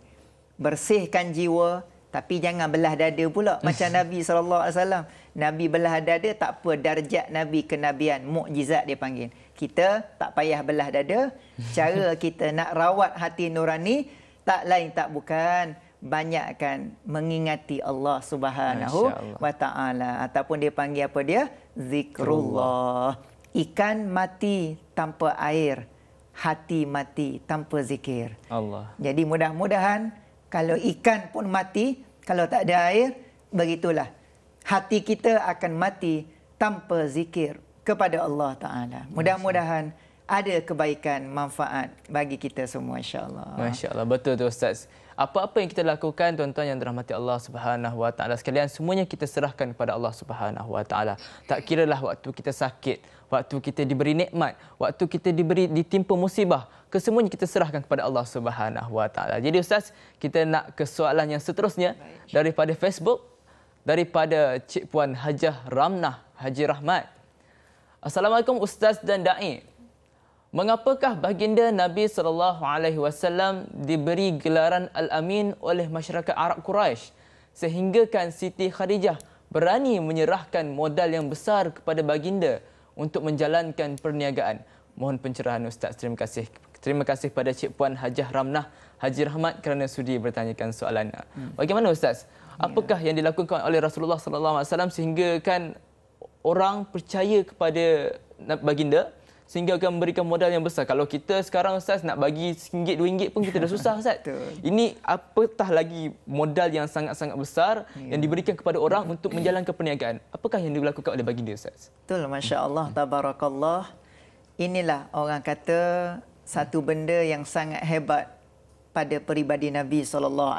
Bersihkan jiwa tapi jangan belah dada pula macam Nabi sallallahu alaihi wasallam. Nabi belah dada tak apa darjat Nabi kenabian, mukjizat dia panggil. Kita tak payah belah dada. <laughs> Cara kita nak rawat hati nurani tak lain tak bukan banyakkan mengingati Allah Subhanahu wa taala ataupun dia panggil apa dia zikrullah ikan mati tanpa air hati mati tanpa zikir. Allah. Jadi mudah-mudahan kalau ikan pun mati, kalau tak ada air, begitulah. Hati kita akan mati tanpa zikir kepada Allah Ta'ala. Mudah-mudahan ada kebaikan, manfaat bagi kita semua insyaAllah. Insyaallah betul tu Ustaz. Apa-apa yang kita lakukan tuan-tuan yang dirahmati Allah Subhanahu Wa Taala sekalian semuanya kita serahkan kepada Allah Subhanahu Wa Taala. Tak kiralah waktu kita sakit, waktu kita diberi nikmat, waktu kita diberi ditimpa musibah, kesemuanya kita serahkan kepada Allah Subhanahu Wa Taala. Jadi ustaz, kita nak ke soalan yang seterusnya daripada Facebook daripada Cik Puan Hajah Ramnah Haji Rahmat. Assalamualaikum ustaz dan dai. Mengapakah baginda Nabi sallallahu alaihi wasallam diberi gelaran Al-Amin oleh masyarakat Arab Quraisy sehinggakan Siti Khadijah berani menyerahkan modal yang besar kepada baginda? untuk menjalankan perniagaan. Mohon pencerahan Ustaz. Terima kasih. Terima kasih kepada Cik Puan Hajah Ramnah Haji Rahmat kerana sudi bertanyakan soalan. Hmm. Bagaimana Ustaz? Ya. Apakah yang dilakukan oleh Rasulullah SAW sehingga kan orang percaya kepada baginda sehingga akan memberikan modal yang besar. Kalau kita sekarang Ustaz nak bagi RM1, RM2 pun kita dah susah <laughs> Ustaz. Ini apatah lagi modal yang sangat-sangat besar ya. yang diberikan kepada orang ya. untuk menjalankan perniagaan. Apakah yang dilakukan oleh baginda Ustaz? Betul, Masya Allah, Tabarakallah. Inilah orang kata satu benda yang sangat hebat pada peribadi Nabi SAW.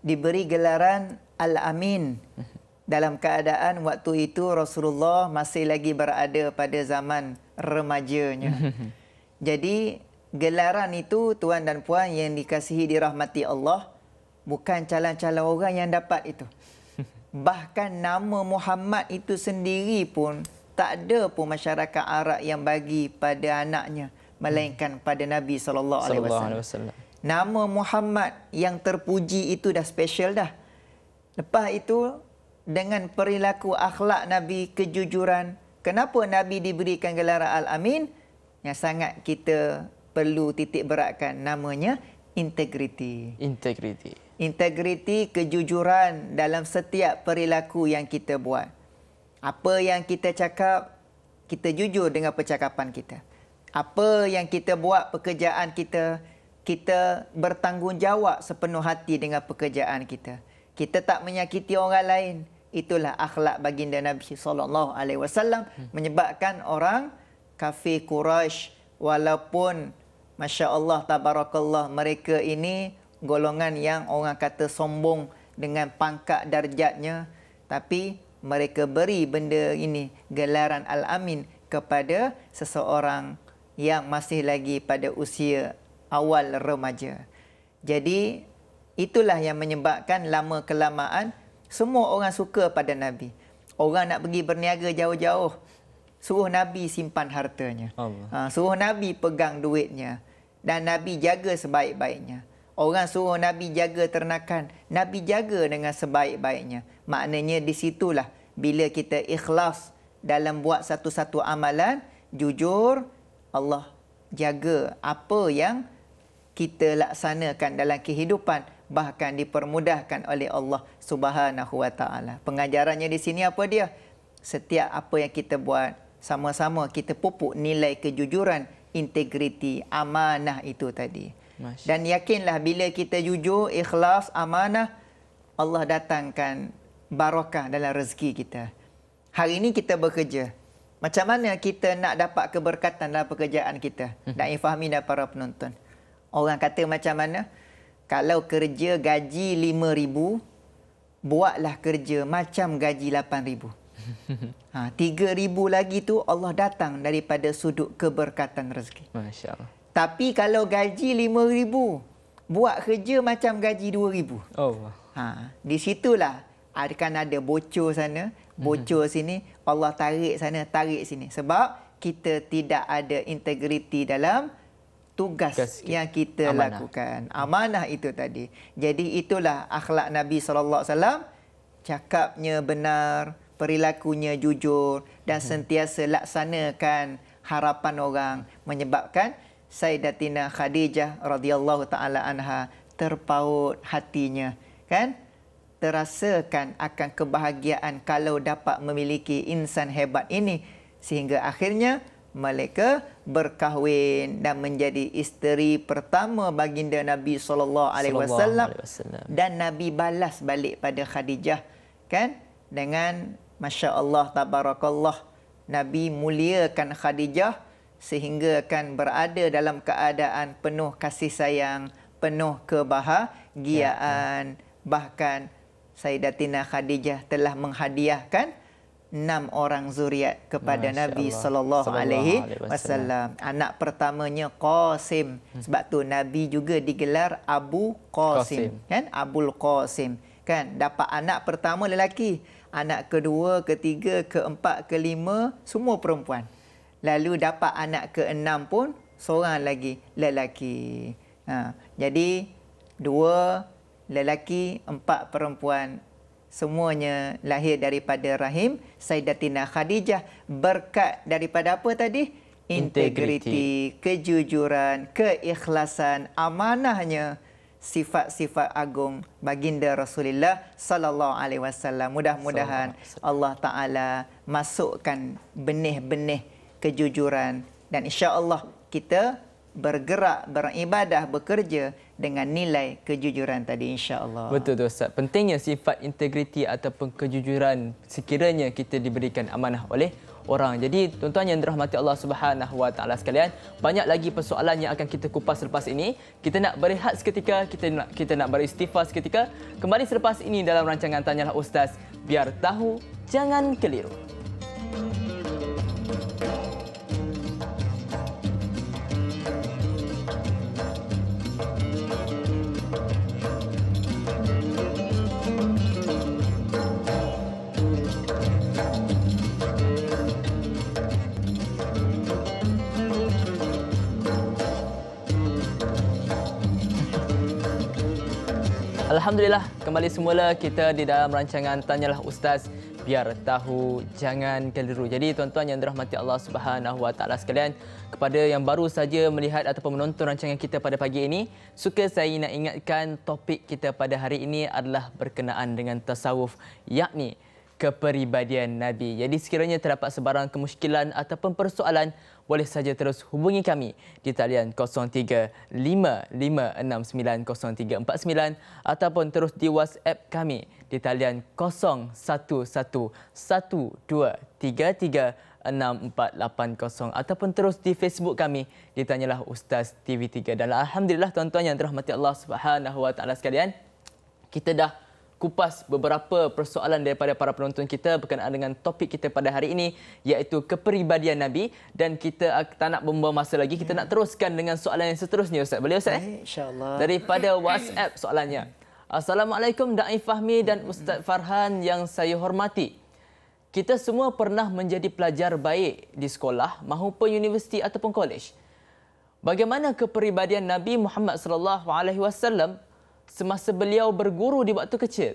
Diberi gelaran Al-Amin. Mhm dalam keadaan waktu itu Rasulullah masih lagi berada pada zaman remajanya. <laughs> Jadi gelaran itu tuan dan puan yang dikasihi dirahmati Allah bukan calon-calon orang yang dapat itu. <laughs> Bahkan nama Muhammad itu sendiri pun tak ada pun masyarakat Arab yang bagi pada anaknya melainkan hmm. pada Nabi sallallahu alaihi wasallam. Nama Muhammad yang terpuji itu dah special dah. Lepas itu dengan perilaku akhlak Nabi, kejujuran. Kenapa Nabi diberikan gelar Al-Amin? Yang sangat kita perlu titik beratkan namanya integriti. Integriti. Integriti kejujuran dalam setiap perilaku yang kita buat. Apa yang kita cakap, kita jujur dengan percakapan kita. Apa yang kita buat pekerjaan kita, kita bertanggungjawab sepenuh hati dengan pekerjaan kita. Kita tak menyakiti orang lain itulah akhlak baginda Nabi sallallahu alaihi wasallam menyebabkan orang kafir Quraisy walaupun masya-Allah tabarakallah mereka ini golongan yang orang kata sombong dengan pangkat darjatnya tapi mereka beri benda ini gelaran al-amin kepada seseorang yang masih lagi pada usia awal remaja. Jadi itulah yang menyebabkan lama kelamaan semua orang suka pada Nabi. Orang nak pergi berniaga jauh-jauh. Suruh Nabi simpan hartanya. Ha, suruh Nabi pegang duitnya. Dan Nabi jaga sebaik-baiknya. Orang suruh Nabi jaga ternakan. Nabi jaga dengan sebaik-baiknya. Maknanya di situlah bila kita ikhlas dalam buat satu-satu amalan. Jujur Allah jaga apa yang kita laksanakan dalam kehidupan bahkan dipermudahkan oleh Allah Subhanahu Wa Taala. Pengajarannya di sini apa dia? Setiap apa yang kita buat, sama-sama kita pupuk nilai kejujuran, integriti, amanah itu tadi. Dan yakinlah bila kita jujur, ikhlas, amanah, Allah datangkan barakah dalam rezeki kita. Hari ini kita bekerja. Macam mana kita nak dapat keberkatan dalam pekerjaan kita? Mhm. Nak fahami dan para penonton. Orang kata macam mana? kalau kerja gaji RM5,000, buatlah kerja macam gaji RM8,000. <laughs> Ha, 3,000 lagi tu Allah datang daripada sudut keberkatan rezeki. Masya Allah. Tapi kalau gaji RM5,000, buat kerja macam gaji RM2,000. Oh. Ha, di lah akan ada bocor sana, bocor hmm. sini, Allah tarik sana, tarik sini. Sebab kita tidak ada integriti dalam tugas Kasih. yang kita amanah. lakukan. Amanah itu tadi. Jadi itulah akhlak Nabi saw. Cakapnya benar, perilakunya jujur dan hmm. sentiasa laksanakan harapan orang menyebabkan Sayyidatina Khadijah radhiyallahu taala terpaut hatinya, kan? Terasakan akan kebahagiaan kalau dapat memiliki insan hebat ini sehingga akhirnya mereka berkahwin dan menjadi isteri pertama baginda Nabi sallallahu alaihi wasallam dan Nabi balas balik pada Khadijah kan dengan masya-Allah tabarakallah Nabi muliakan Khadijah sehingga akan berada dalam keadaan penuh kasih sayang, penuh kebahagiaan. Ya, ya. Bahkan Sayyidatina Khadijah telah menghadiahkan enam orang zuriat kepada Masya Nabi sallallahu alaihi wasallam. Anak pertamanya Qasim. Hmm. Sebab tu Nabi juga digelar Abu Qasim, Qasim. kan? Abul Qasim, kan? Dapat anak pertama lelaki, anak kedua, ketiga, keempat, kelima semua perempuan. Lalu dapat anak keenam pun seorang lagi lelaki. Ha. Jadi dua lelaki, empat perempuan, semuanya lahir daripada rahim Sayyidatina Khadijah berkat daripada apa tadi? Integriti, kejujuran, keikhlasan, amanahnya sifat-sifat agung baginda Rasulullah sallallahu alaihi wasallam. Mudah-mudahan Allah Taala masukkan benih-benih kejujuran dan insya-Allah kita bergerak, beribadah, bekerja dengan nilai kejujuran tadi insya-Allah. Betul tu ustaz. Pentingnya sifat integriti ataupun kejujuran sekiranya kita diberikan amanah oleh orang. Jadi tuan-tuan yang dirahmati Allah Subhanahu Wa Taala sekalian, banyak lagi persoalan yang akan kita kupas selepas ini. Kita nak berehat seketika, kita nak kita nak beristighfar seketika. Kembali selepas ini dalam rancangan tanyalah ustaz, biar tahu jangan keliru. Musik Alhamdulillah, kembali semula kita di dalam rancangan Tanyalah Ustaz biar tahu jangan keliru. Jadi tuan-tuan yang dirahmati Allah Subhanahu Wa Taala sekalian, kepada yang baru saja melihat atau menonton rancangan kita pada pagi ini, suka saya nak ingatkan topik kita pada hari ini adalah berkenaan dengan tasawuf, yakni kepribadian Nabi. Jadi sekiranya terdapat sebarang kemusykilan ataupun persoalan, boleh saja terus hubungi kami di talian 0355690349 ataupun terus di WhatsApp kami di talian 0111233640 ataupun terus di Facebook kami ditanyalah Ustaz TV3 dan alhamdulillah tuan-tuan yang dirahmati Allah Subhanahu Wa Taala sekalian kita dah kupas beberapa persoalan daripada para penonton kita berkenaan dengan topik kita pada hari ini iaitu kepribadian Nabi dan kita tak nak membuang masa lagi kita ya. nak teruskan dengan soalan yang seterusnya Ustaz. Boleh Ustaz? Eh, InsyaAllah. Daripada WhatsApp soalannya. Assalamualaikum Da'i Fahmi dan Ustaz Farhan yang saya hormati. Kita semua pernah menjadi pelajar baik di sekolah maupun universiti ataupun kolej. Bagaimana kepribadian Nabi Muhammad sallallahu alaihi wasallam semasa beliau berguru di waktu kecil.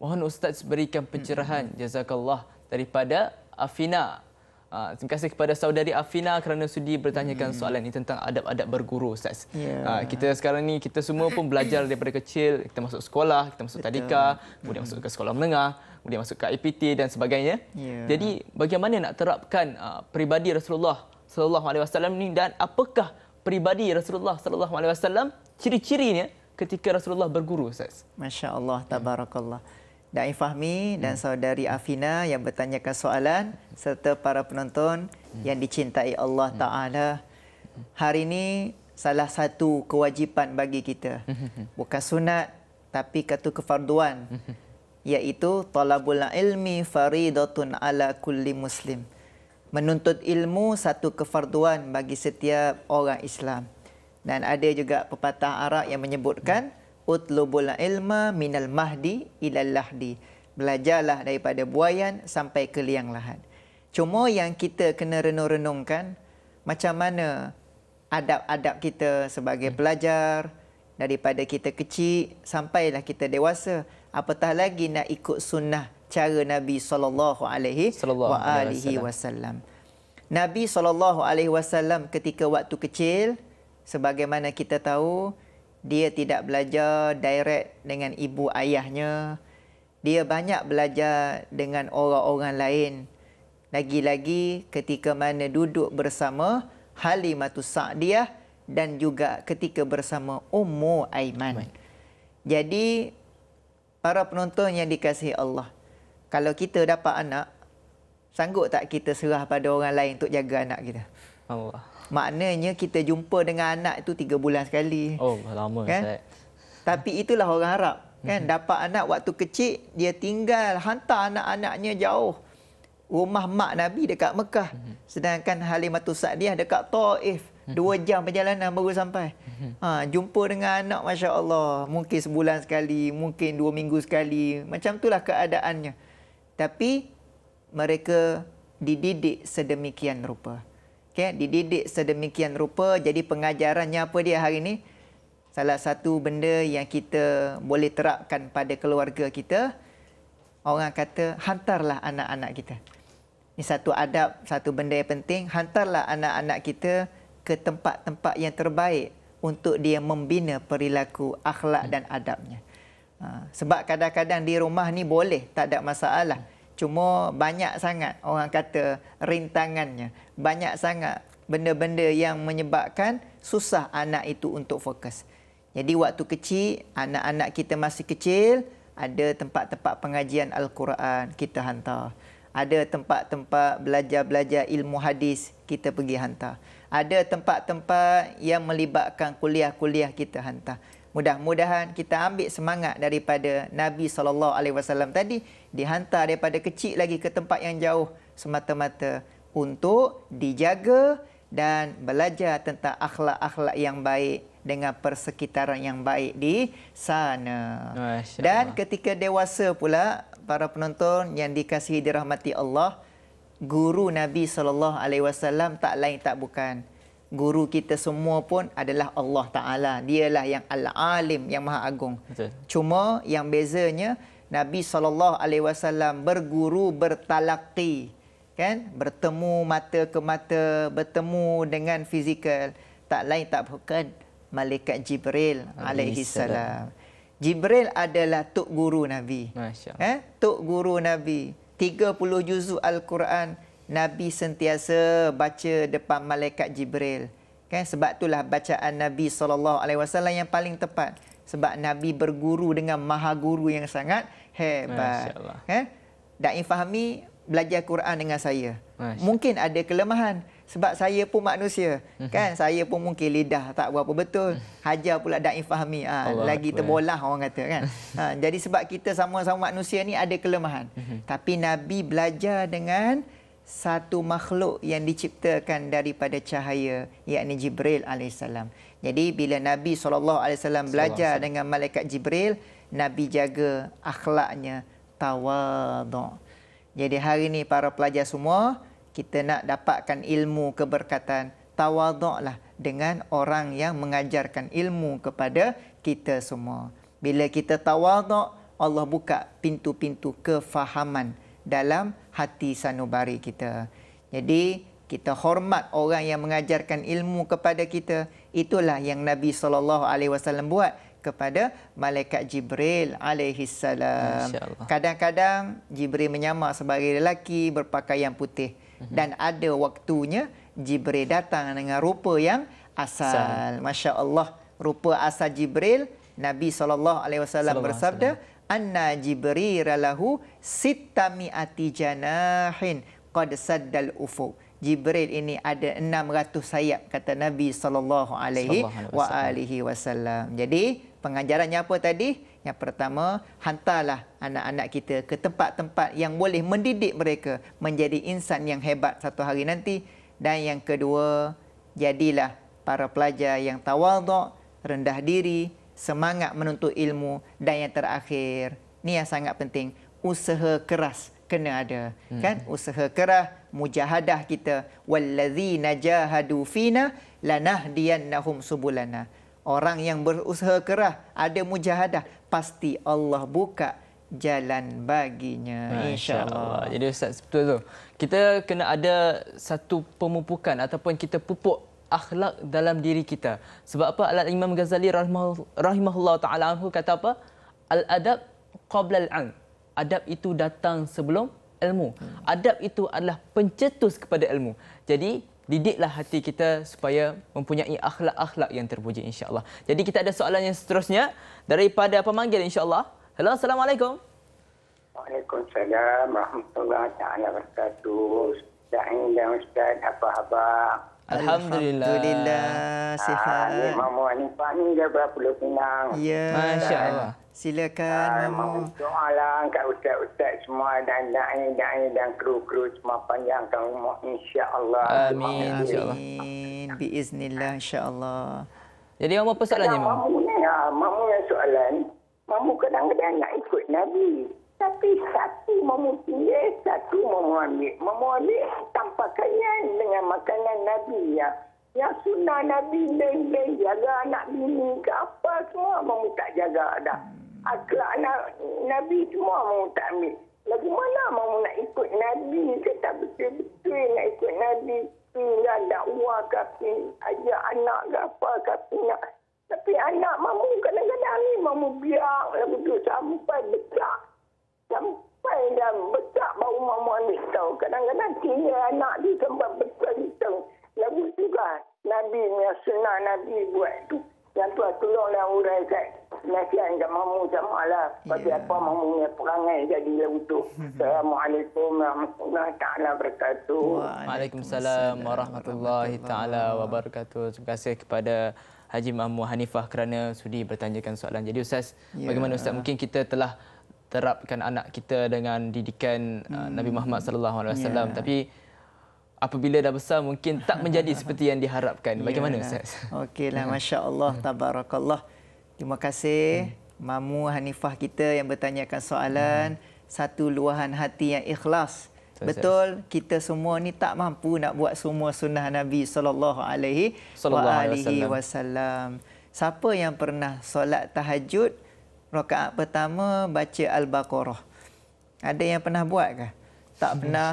Mohon Ustaz berikan pencerahan. Jazakallah daripada Afina. Uh, terima kasih kepada saudari Afina kerana sudi bertanyakan hmm. soalan ini tentang adab-adab berguru Ustaz. Yeah. Uh, kita sekarang ni kita semua pun belajar daripada kecil, kita masuk sekolah, kita masuk tadika, kemudian hmm. masuk ke sekolah menengah, kemudian masuk ke IPT dan sebagainya. Yeah. Jadi bagaimana nak terapkan uh, peribadi Rasulullah sallallahu alaihi wasallam ni dan apakah peribadi Rasulullah sallallahu alaihi wasallam ciri-cirinya ketika Rasulullah berguru Ustaz? Masya-Allah hmm. tabarakallah. Dai Fahmi dan hmm. saudari Afina yang bertanyakan soalan serta para penonton hmm. yang dicintai Allah Taala. Hari ini salah satu kewajipan bagi kita. Bukan sunat tapi katu kefarduan iaitu talabul ilmi faridatun ala kulli muslim. Menuntut ilmu satu kefarduan bagi setiap orang Islam. Dan ada juga pepatah Arab yang menyebutkan utlubul ilma minal mahdi ilal lahdi. Belajarlah daripada buayan sampai ke liang lahat. Cuma yang kita kena renung-renungkan macam mana adab-adab kita sebagai pelajar daripada kita kecil sampailah kita dewasa apatah lagi nak ikut sunnah cara Nabi sallallahu alaihi wasallam. Nabi sallallahu alaihi wasallam ketika waktu kecil sebagaimana kita tahu dia tidak belajar direct dengan ibu ayahnya dia banyak belajar dengan orang-orang lain lagi-lagi ketika mana duduk bersama Halimatus Sa'diyah dan juga ketika bersama Ummu Aiman jadi para penonton yang dikasihi Allah kalau kita dapat anak sanggup tak kita serah pada orang lain untuk jaga anak kita Allah maknanya kita jumpa dengan anak itu tiga bulan sekali. Oh, lama. Kan? Tapi itulah orang Arab. Kan? Mhm. Dapat anak waktu kecil, dia tinggal hantar anak-anaknya jauh. Rumah mak Nabi dekat Mekah. Mhm. Sedangkan Halimatul Sa'diyah dekat Ta'if. Mhm. Dua jam perjalanan baru sampai. Ha, jumpa dengan anak, Masya Allah. Mungkin sebulan sekali, mungkin dua minggu sekali. Macam itulah keadaannya. Tapi mereka dididik sedemikian rupa okay, dididik sedemikian rupa. Jadi pengajarannya apa dia hari ini? Salah satu benda yang kita boleh terapkan pada keluarga kita, orang kata hantarlah anak-anak kita. Ini satu adab, satu benda yang penting. Hantarlah anak-anak kita ke tempat-tempat yang terbaik untuk dia membina perilaku akhlak dan adabnya. Ha, sebab kadang-kadang di rumah ni boleh, tak ada masalah. Cuma banyak sangat orang kata rintangannya. Banyak sangat benda-benda yang menyebabkan susah anak itu untuk fokus. Jadi waktu kecil, anak-anak kita masih kecil, ada tempat-tempat pengajian Al-Quran kita hantar. Ada tempat-tempat belajar-belajar ilmu hadis kita pergi hantar. Ada tempat-tempat yang melibatkan kuliah-kuliah kita hantar. Mudah-mudahan kita ambil semangat daripada Nabi sallallahu alaihi wasallam tadi dihantar daripada kecil lagi ke tempat yang jauh semata-mata untuk dijaga dan belajar tentang akhlak-akhlak yang baik dengan persekitaran yang baik di sana. Dan ketika dewasa pula para penonton yang dikasihi dirahmati Allah guru Nabi sallallahu alaihi wasallam tak lain tak bukan guru kita semua pun adalah Allah Taala. Dialah yang Al-Alim yang Maha Agung. Betul. Cuma yang bezanya Nabi saw berguru bertalaki, kan bertemu mata ke mata bertemu dengan fizikal tak lain tak bukan malaikat Jibril alaihi Jibril adalah tok guru Nabi. Eh? tok guru Nabi. 30 juzuk Al-Quran Nabi sentiasa baca depan malaikat Jibril. Kan? Sebab itulah bacaan Nabi SAW yang paling tepat. Sebab Nabi berguru dengan maha guru yang sangat hebat. Kan? Da'in fahami belajar Quran dengan saya. Mungkin ada kelemahan. Sebab saya pun manusia. Mhm. kan? Saya pun mungkin lidah tak berapa betul. Mhm. Hajar pula da'in fahami. Ha, lagi terbolah orang kata kan. Ha, jadi sebab kita sama-sama manusia ni ada kelemahan. Mhm. Tapi Nabi belajar dengan satu makhluk yang diciptakan daripada cahaya yakni Jibril alaihissalam. Jadi bila Nabi saw alaihi wasallam belajar dengan malaikat Jibril, Nabi jaga akhlaknya tawaduk. Jadi hari ini para pelajar semua, kita nak dapatkan ilmu keberkatan tawaduklah dengan orang yang mengajarkan ilmu kepada kita semua. Bila kita tawaduk, Allah buka pintu-pintu kefahaman dalam hati sanubari kita. Jadi kita hormat orang yang mengajarkan ilmu kepada kita. Itulah yang Nabi saw. alaihi buat kepada malaikat Jibril alaihi Kadang-kadang Jibril menyamar sebagai lelaki berpakaian putih mhm. dan ada waktunya Jibril datang dengan rupa yang asal. Masya-Allah, rupa asal Jibril Nabi saw bersabda, anna Jibril lahu sittami atijanahin janahin qad saddal ufuq. Jibril ini ada 600 sayap kata Nabi sallallahu alaihi wa alihi wasallam. Jadi pengajarannya apa tadi? Yang pertama, hantarlah anak-anak kita ke tempat-tempat yang boleh mendidik mereka menjadi insan yang hebat satu hari nanti. Dan yang kedua, jadilah para pelajar yang tawaduk, rendah diri, semangat menuntut ilmu dan yang terakhir ni yang sangat penting usaha keras kena ada hmm. kan usaha keras mujahadah kita wallazina jahadu fina lanahdiyannahum subulana orang yang berusaha keras ada mujahadah pasti Allah buka jalan baginya insyaallah Insya jadi ustaz betul tu kita kena ada satu pemupukan ataupun kita pupuk akhlak dalam diri kita. Sebab apa Al Imam Ghazali rahimahullah taala anhu kata apa? Al adab qabla al ilm. Adab itu datang sebelum ilmu. Adab itu adalah pencetus kepada ilmu. Jadi didiklah hati kita supaya mempunyai akhlak-akhlak yang terpuji insya-Allah. Jadi kita ada soalan yang seterusnya daripada pemanggil insya-Allah. Hello, assalamualaikum. Waalaikumsalam warahmatullahi wabarakatuh. Ustaz, apa apa Alhamdulillah. Alhamdulillah. Sihat. Ah, Mama Anifah ni dah berpuluh pinang. Ya. Masya Allah. Silakan. Ah, Mama doa lah kat ustaz-ustaz semua dan da'i da'i dan kru-kru semua panjang, panjangkan umur. Insya Allah. Amin. Insya Allah. Amin. Biiznillah. Insya Allah. Jadi Mama apa soalannya Mama? Mama punya soalan. Mama ah, kadang-kadang nak ikut Nabi. Tapi satu memutih, satu memualik. Memualik tanpa kenyang dengan makanan Nabi ya. Yang sunnah Nabi dan jaga anak bini ke apa semua mau tak jaga dah. Hmm. Akhlak anak Nabi semua mau tak ambil. Lagi mana mau nak ikut Nabi ke tak betul-betul nak ikut Nabi. Tinggal uang ke apa, ajak anak ke apa ke apa nak. Tapi anak mamu kadang-kadang ni mamu biar lagu tu sampai besar sampai dah besar baru mama ni tahu. Kadang-kadang tinggal anak dia sampai besar ni tahu. Lagi juga Nabi ni yang senang Nabi buat tu. Yang tu lah, tolonglah orang kat nasihat kat mamu sama lah. Sebab yeah. apa mamu ni perangai jadi lah untuk. <laughs> Assalamualaikum warahmatullahi ta'ala wabarakatuh. Waalaikumsalam warahmatullahi ta'ala wabarakatuh. Terima kasih kepada Haji Mahmud Hanifah kerana sudi bertanyakan soalan. Jadi Ustaz, yeah. bagaimana Ustaz? Mungkin kita telah terapkan anak kita dengan didikan uh, hmm. Nabi Muhammad sallallahu alaihi ya. wasallam tapi apabila dah besar mungkin tak <laughs> menjadi seperti yang diharapkan ya, bagaimana yeah. ustaz okeylah <laughs> masya-Allah hmm. tabarakallah terima kasih hmm. mamu hanifah kita yang bertanyakan soalan hmm. satu luahan hati yang ikhlas Betul, kita semua ni tak mampu nak buat semua sunnah Nabi sallallahu alaihi wasallam. Siapa yang pernah solat tahajud, rakaat pertama baca al-baqarah. Ada yang pernah buat ke? Tak pernah.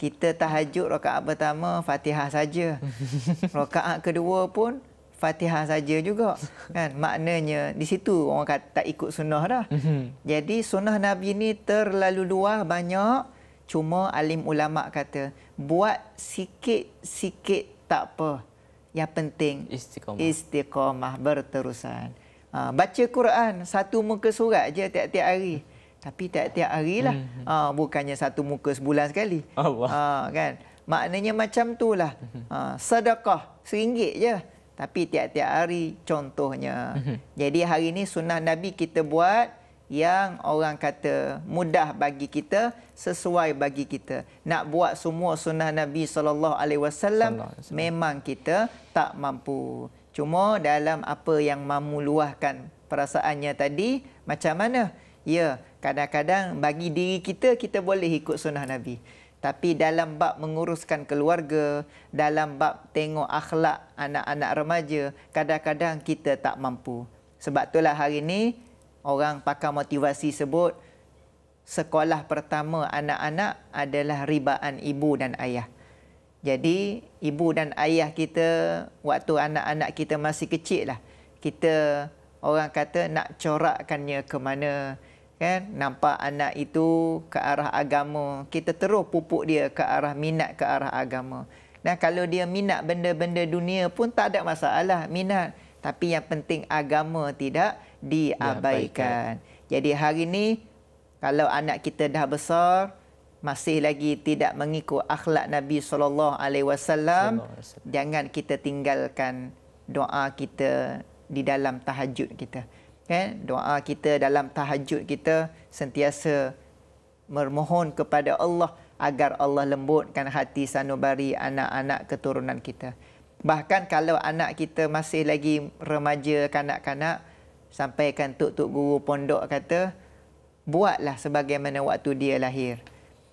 Kita tahajud rakaat pertama Fatihah saja. <laughs> Rakaat kedua pun Fatihah saja juga. Kan? Maknanya di situ orang kata tak ikut sunnah dah. Mhm. Jadi sunnah Nabi ni terlalu luas banyak. Cuma alim ulama kata buat sikit-sikit tak apa. Yang penting istiqamah, istiqamah berterusan. Ha, baca Quran satu muka surat je tiap-tiap hari. Tapi tiap-tiap hari lah. Hmm, hmm. Ha, bukannya satu muka sebulan sekali. Ha, kan? Maknanya macam tu lah. Hmm. Ha, sedekah seringgit je. Tapi tiap-tiap hari contohnya. Jadi hari ini sunnah Nabi kita buat yang orang kata mudah bagi kita, sesuai bagi kita. Nak buat semua sunnah Nabi SAW, memang kita tak mampu. Cuma dalam apa yang mampu luahkan perasaannya tadi, macam mana? Ya, kadang-kadang bagi diri kita, kita boleh ikut sunnah Nabi. Tapi dalam bab menguruskan keluarga, dalam bab tengok akhlak anak-anak remaja, kadang-kadang kita tak mampu. Sebab itulah hari ini orang pakar motivasi sebut, sekolah pertama anak-anak adalah ribaan ibu dan ayah. Jadi ibu dan ayah kita waktu anak-anak kita masih kecil lah kita orang kata nak corakkannya ke mana kan nampak anak itu ke arah agama kita terus pupuk dia ke arah minat ke arah agama. Nah kalau dia minat benda-benda dunia pun tak ada masalah minat tapi yang penting agama tidak diabaikan. Jadi hari ini kalau anak kita dah besar masih lagi tidak mengikut akhlak Nabi sallallahu alaihi wasallam jangan kita tinggalkan doa kita di dalam tahajud kita kan doa kita dalam tahajud kita sentiasa memohon kepada Allah agar Allah lembutkan hati sanubari anak-anak keturunan kita bahkan kalau anak kita masih lagi remaja kanak-kanak sampaikan tok-tok guru pondok kata buatlah sebagaimana waktu dia lahir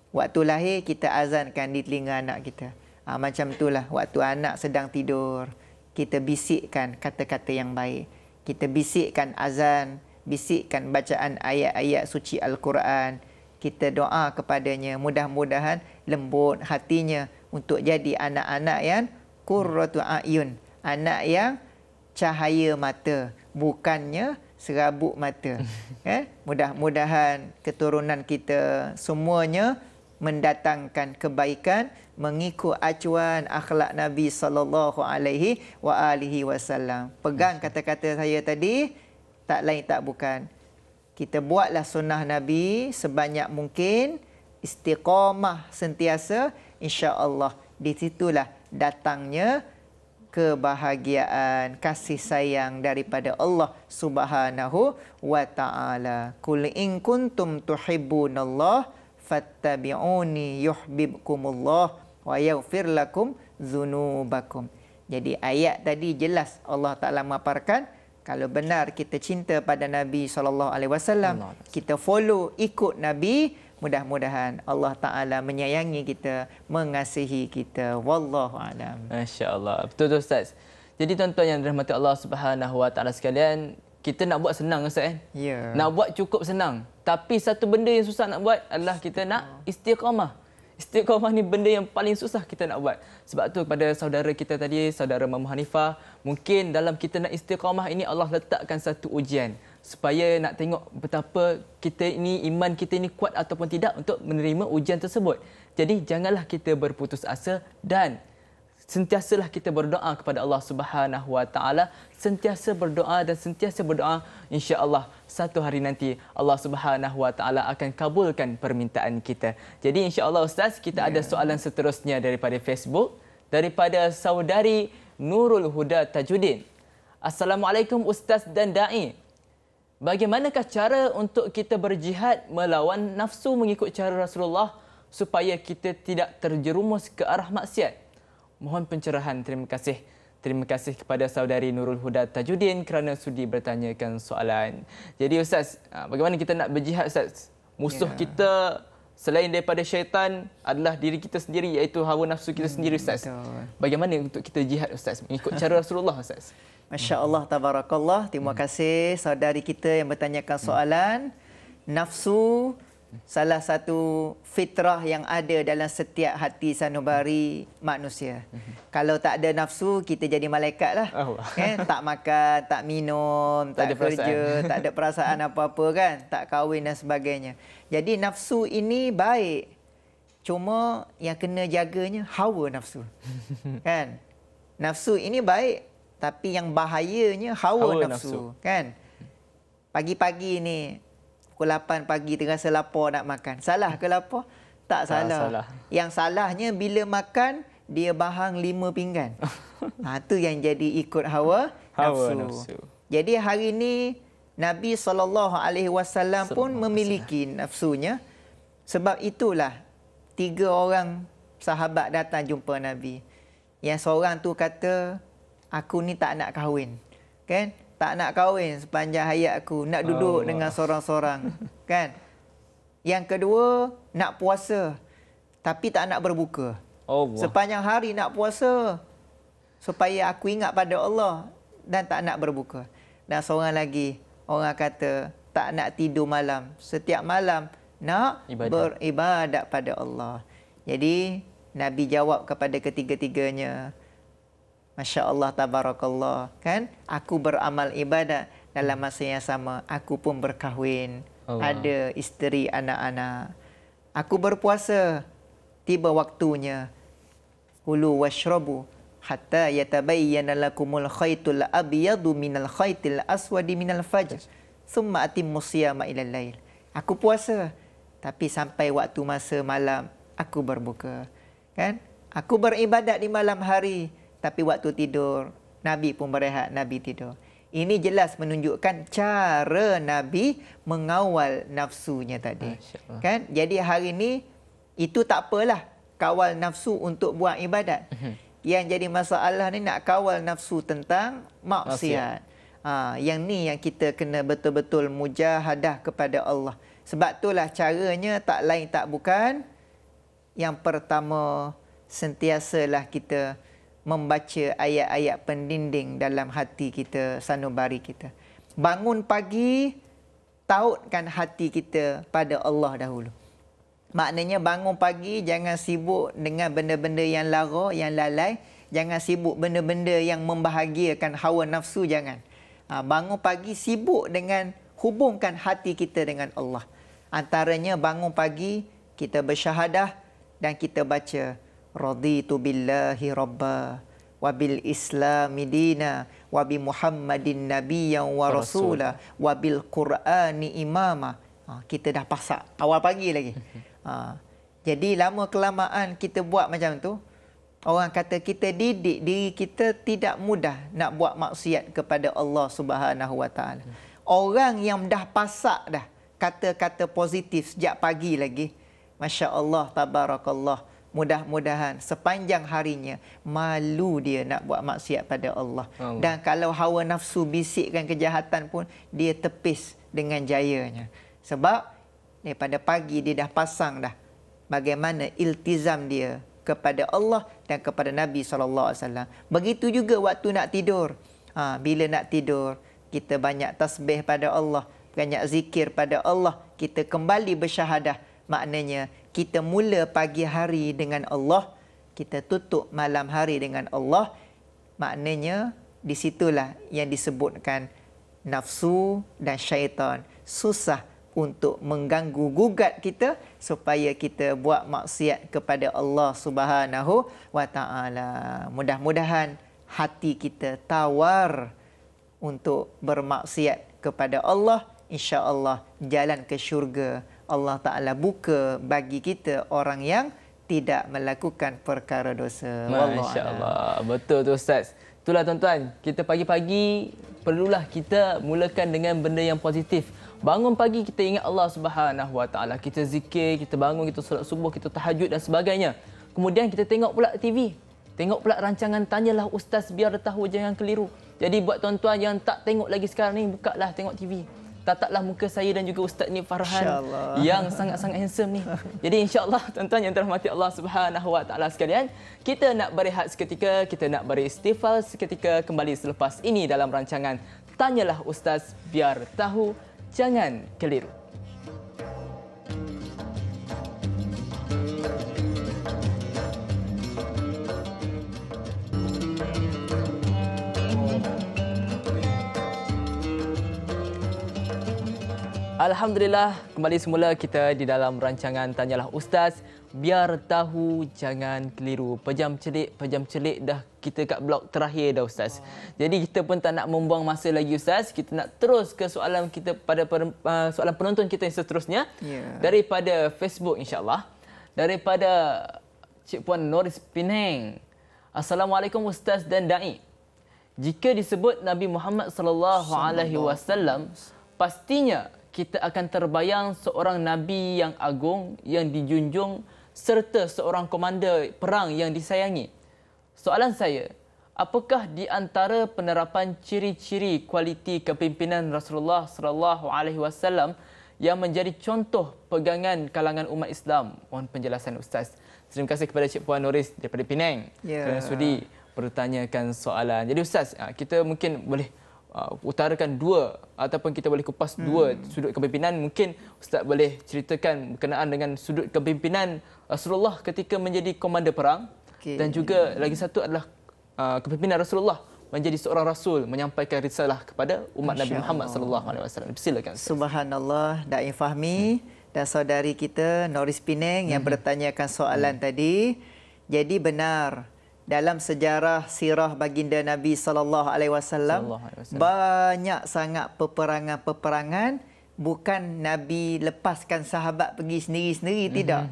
Waktu lahir kita azankan di telinga anak kita. Ha, macam itulah waktu anak sedang tidur kita bisikkan kata-kata yang baik. Kita bisikkan azan, bisikkan bacaan ayat-ayat suci Al-Quran. Kita doa kepadanya mudah-mudahan lembut hatinya untuk jadi anak-anak yang kurratu ayun, anak yang cahaya mata bukannya serabut mata. <laughs> Eh, mudah-mudahan keturunan kita semuanya mendatangkan kebaikan mengikut acuan akhlak Nabi sallallahu alaihi wa alihi wasallam. Pegang kata-kata saya tadi tak lain tak bukan. Kita buatlah sunnah Nabi sebanyak mungkin istiqamah sentiasa insya-Allah di situlah datangnya kebahagiaan kasih sayang daripada Allah Subhanahu wa taala. Kul in kuntum tuhibbunallaha fattabi'uni yuhibbukumullah wa yaghfir lakum dzunubakum. Jadi ayat tadi jelas Allah Taala memaparkan kalau benar kita cinta pada Nabi sallallahu alaihi wasallam, kita follow ikut Nabi, mudah-mudahan Allah Taala menyayangi kita, mengasihi kita. Wallahu alam. Masya-Allah. Betul ustaz. Jadi tuan-tuan yang dirahmati Allah Subhanahu wa taala sekalian, kita nak buat senang ustaz eh. Ya. Nak buat cukup senang. Tapi satu benda yang susah nak buat adalah kita nak oh. istiqamah. Istiqamah ni benda yang paling susah kita nak buat. Sebab tu kepada saudara kita tadi, saudara Mama Hanifah, mungkin dalam kita nak istiqamah ini Allah letakkan satu ujian supaya nak tengok betapa kita ini iman kita ini kuat ataupun tidak untuk menerima ujian tersebut. Jadi janganlah kita berputus asa dan sentiasalah kita berdoa kepada Allah Subhanahu Wa Taala sentiasa berdoa dan sentiasa berdoa insya-Allah satu hari nanti Allah Subhanahu Wa Taala akan kabulkan permintaan kita. Jadi insya-Allah ustaz kita yeah. ada ya. soalan seterusnya daripada Facebook daripada saudari Nurul Huda Tajudin. Assalamualaikum ustaz dan dai. Bagaimanakah cara untuk kita berjihad melawan nafsu mengikut cara Rasulullah supaya kita tidak terjerumus ke arah maksiat? mohon pencerahan. Terima kasih. Terima kasih kepada saudari Nurul Huda Tajuddin kerana sudi bertanyakan soalan. Jadi Ustaz, ah, bagaimana kita nak berjihad Ustaz? Musuh yeah. kita selain daripada syaitan adalah diri kita sendiri iaitu hawa nafsu kita hmm, sendiri Ustaz. Betul. Bagaimana untuk kita jihad Ustaz? Mengikut cara <laughs> Rasulullah Ustaz. Masya Allah, tabarakallah. Terima hmm. kasih saudari kita yang bertanyakan hmm. soalan. Nafsu salah satu fitrah yang ada dalam setiap hati sanubari manusia. Kalau tak ada nafsu, kita jadi malaikat lah. Oh. Eh, tak makan, tak minum, tak, tak kerja, perasaan. tak ada perasaan apa-apa kan. Tak kahwin dan sebagainya. Jadi nafsu ini baik. Cuma yang kena jaganya hawa nafsu. <laughs> Kan? Nafsu ini baik tapi yang bahayanya hawa, hawa nafsu. nafsu, kan? Pagi-pagi ini pukul 8 pagi tengah selapo nak makan. Salah ke lapar? Tak salah. Tak salah. Yang salahnya bila makan dia bahang lima pinggan. <laughs> ha tu yang jadi ikut hawa hawa nafsu. nafsu. Jadi hari ini Nabi sallallahu alaihi wasallam pun memiliki nafsunya. Sebab itulah tiga orang sahabat datang jumpa Nabi. Yang seorang tu kata aku ni tak nak kahwin. Kan? tak nak kahwin sepanjang hayat aku nak duduk oh. dengan seorang-seorang <laughs> kan yang kedua nak puasa tapi tak nak berbuka oh sepanjang hari nak puasa supaya aku ingat pada Allah dan tak nak berbuka dan seorang lagi orang kata tak nak tidur malam setiap malam nak ibadat. beribadat pada Allah jadi nabi jawab kepada ketiga-tiganya Masya Allah, tabarakallah. Kan? Aku beramal ibadah dalam masa yang sama. Aku pun berkahwin. Allah. Ada isteri, anak-anak. Aku berpuasa. Tiba waktunya. Hulu washrabu. Hatta yatabayyana lakumul khaytul abiyadu minal khaytil aswadi minal fajr. Summa atim musiyama ilal lail. Aku puasa. Tapi sampai waktu masa malam, aku berbuka. Kan? Aku beribadat di malam hari tapi waktu tidur Nabi pun berehat, Nabi tidur. Ini jelas menunjukkan cara Nabi mengawal nafsunya tadi. Kan? Jadi hari ini itu tak apalah kawal nafsu untuk buat ibadat. Mhm. Yang jadi masalah ni nak kawal nafsu tentang maksiat. Ha, yang ni yang kita kena betul-betul mujahadah kepada Allah. Sebab itulah caranya tak lain tak bukan. Yang pertama sentiasalah kita membaca ayat-ayat pendinding dalam hati kita, sanubari kita. Bangun pagi, tautkan hati kita pada Allah dahulu. Maknanya bangun pagi jangan sibuk dengan benda-benda yang lara, yang lalai. Jangan sibuk benda-benda yang membahagiakan hawa nafsu, jangan. Ha, bangun pagi sibuk dengan hubungkan hati kita dengan Allah. Antaranya bangun pagi, kita bersyahadah dan kita baca raditu billahi rabba wa bil islam dina wa bi muhammadin nabiyyan wa rasula wa bil qur'ani imama ha, kita dah pasak awal pagi lagi ha, <laughs> jadi lama kelamaan kita buat macam tu orang kata kita didik diri kita tidak mudah nak buat maksiat kepada Allah Subhanahu wa taala hmm. orang yang dah pasak dah kata-kata positif sejak pagi lagi masya-Allah tabarakallah mudah-mudahan sepanjang harinya malu dia nak buat maksiat pada Allah. Allah. Dan kalau hawa nafsu bisikkan kejahatan pun dia tepis dengan jayanya. Sebab daripada pagi dia dah pasang dah bagaimana iltizam dia kepada Allah dan kepada Nabi sallallahu alaihi wasallam. Begitu juga waktu nak tidur. Ha, bila nak tidur kita banyak tasbih pada Allah, banyak zikir pada Allah, kita kembali bersyahadah maknanya kita mula pagi hari dengan Allah, kita tutup malam hari dengan Allah, maknanya di situlah yang disebutkan nafsu dan syaitan susah untuk mengganggu gugat kita supaya kita buat maksiat kepada Allah Subhanahu wa taala. Mudah-mudahan hati kita tawar untuk bermaksiat kepada Allah, insya-Allah jalan ke syurga Allah Ta'ala buka bagi kita orang yang tidak melakukan perkara dosa. Masya Allah. Betul tu Ustaz. Itulah tuan-tuan, kita pagi-pagi perlulah kita mulakan dengan benda yang positif. Bangun pagi kita ingat Allah Subhanahu Wa Taala. Kita zikir, kita bangun, kita solat subuh, kita tahajud dan sebagainya. Kemudian kita tengok pula TV. Tengok pula rancangan tanyalah ustaz biar tahu jangan keliru. Jadi buat tuan-tuan yang tak tengok lagi sekarang ni lah tengok TV tataplah muka saya dan juga Ustaz ni Farhan yang sangat-sangat handsome ni. Jadi insya-Allah tuan-tuan yang terhormati Allah Subhanahu Wa Taala sekalian, kita nak berehat seketika, kita nak beristighfar seketika kembali selepas ini dalam rancangan Tanyalah Ustaz biar tahu jangan keliru. Alhamdulillah, kembali semula kita di dalam rancangan Tanyalah Ustaz. Biar tahu, jangan keliru. Pejam celik, pejam celik dah kita kat blok terakhir dah Ustaz. Oh. Jadi kita pun tak nak membuang masa lagi Ustaz. Kita nak terus ke soalan kita pada per, uh, soalan penonton kita yang seterusnya. Yeah. Daripada Facebook insyaAllah. Daripada Cik Puan Noris Penang. Assalamualaikum Ustaz dan Da'i. Jika disebut Nabi Muhammad sallallahu alaihi wasallam pastinya kita akan terbayang seorang nabi yang agung yang dijunjung serta seorang komander perang yang disayangi. Soalan saya, apakah di antara penerapan ciri-ciri kualiti kepimpinan Rasulullah sallallahu alaihi wasallam yang menjadi contoh pegangan kalangan umat Islam? Mohon penjelasan ustaz. Terima kasih kepada Cik Puan Noris daripada Penang yeah. kerana sudi bertanyakan soalan. Jadi ustaz, ah, kita mungkin boleh uh, utarakan dua ataupun kita boleh kupas hmm. dua sudut kepimpinan mungkin ustaz boleh ceritakan berkenaan dengan sudut kepimpinan Rasulullah ketika menjadi komander perang okay. dan juga lagi satu adalah uh, kepimpinan Rasulullah menjadi seorang rasul menyampaikan risalah kepada umat Nabi Muhammad sallallahu alaihi wasallam. Silakan. Ustaz. Subhanallah, dai fahmi hmm. dan saudari kita Noris Pineng yang hmm. bertanyakan soalan hmm. tadi. Jadi benar dalam sejarah sirah baginda Nabi sallallahu alaihi wasallam banyak sangat peperangan-peperangan bukan Nabi lepaskan sahabat pergi sendiri-sendiri mhm. tidak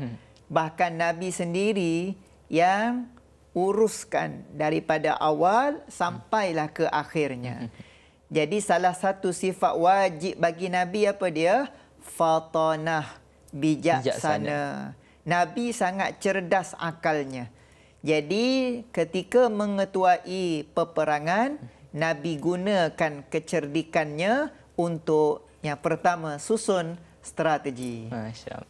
bahkan Nabi sendiri yang uruskan daripada awal sampailah ke akhirnya mhm. jadi salah satu sifat wajib bagi Nabi apa dia fatanah bijaksana. bijaksana Nabi sangat cerdas akalnya jadi ketika mengetuai peperangan, Nabi gunakan kecerdikannya untuk yang pertama susun strategi.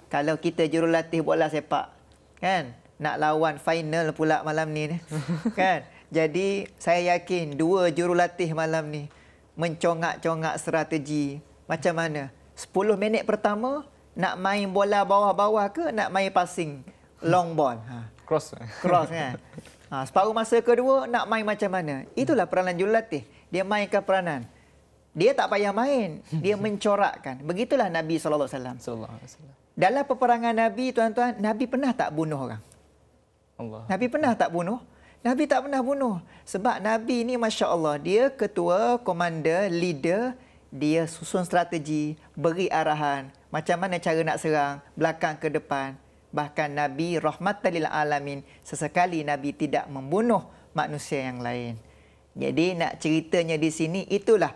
Kalau kita jurulatih bola sepak, kan? Nak lawan final pula malam ni. <laughs> kan? Jadi saya yakin dua jurulatih malam ni mencongak-congak strategi. Macam mana? 10 minit pertama nak main bola bawah-bawah ke nak main passing long ball? Ha cross. Cross kan. <laughs> Ha, separuh masa kedua nak main macam mana? Itulah peranan jurulatih. Dia mainkan peranan. Dia tak payah main. Dia <laughs> mencorakkan. Begitulah Nabi SAW. Dalam peperangan Nabi, tuan-tuan, Nabi pernah tak bunuh orang? Allah. Nabi pernah tak bunuh? Nabi tak pernah bunuh. Sebab Nabi ni Masya Allah, dia ketua, komander, leader. Dia susun strategi, beri arahan. Macam mana cara nak serang, belakang ke depan bahkan Nabi rahmatalil alamin sesekali Nabi tidak membunuh manusia yang lain. Jadi nak ceritanya di sini itulah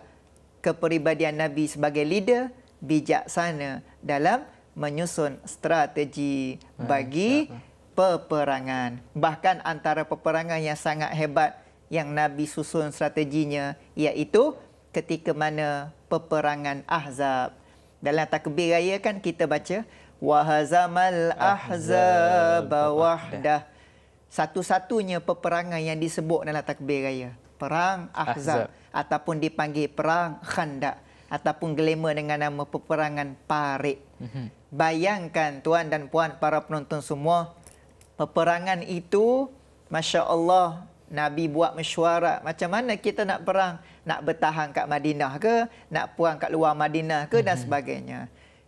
kepribadian Nabi sebagai leader bijaksana dalam menyusun strategi hmm, bagi hmm. peperangan. Bahkan antara peperangan yang sangat hebat yang Nabi susun strateginya iaitu ketika mana peperangan Ahzab. Dalam takbir raya kan kita baca Wahazamal ahzab wahdah. Satu-satunya peperangan yang disebut dalam takbir raya. Perang ahzab. Ataupun dipanggil perang khandak. Ataupun glamour dengan nama peperangan parik. Mhm. Bayangkan tuan dan puan para penonton semua. Peperangan itu, Masya Allah, Nabi buat mesyuarat. Macam mana kita nak perang? Nak bertahan kat Madinah ke? Nak puang kat luar Madinah ke? Dan mhm. sebagainya.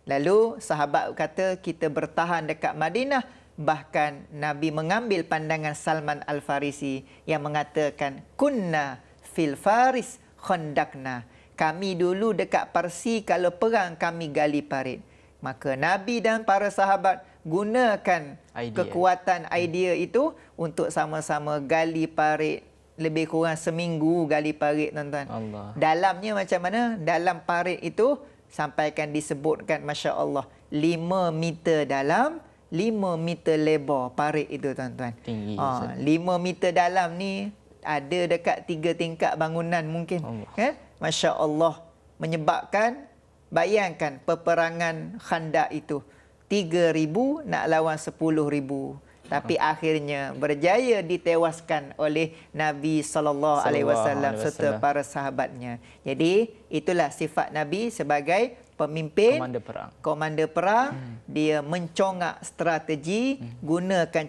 Lalu sahabat kata kita bertahan dekat Madinah bahkan Nabi mengambil pandangan Salman Al-Farisi yang mengatakan kunna fil faris khondakna. kami dulu dekat Parsi kalau perang kami gali parit maka Nabi dan para sahabat gunakan idea. kekuatan hmm. idea itu untuk sama-sama gali parit lebih kurang seminggu gali parit tuan-tuan Allah. dalamnya macam mana dalam parit itu sampaikan disebutkan Masya Allah lima meter dalam 5 meter lebar parit itu tuan-tuan. Tinggi. Ha, ah, 5 meter dalam ni ada dekat tiga tingkat bangunan mungkin. Allah. Kan? Masya Allah menyebabkan bayangkan peperangan khandak itu. 3,000 nak lawan 10,000 tapi uh akhirnya berjaya ditewaskan oleh Nabi sallallahu alaihi wasallam serta para sahabatnya. Jadi itulah sifat Nabi sebagai pemimpin komander perang. Komander perang hmm. dia mencongak strategi hmm. gunakan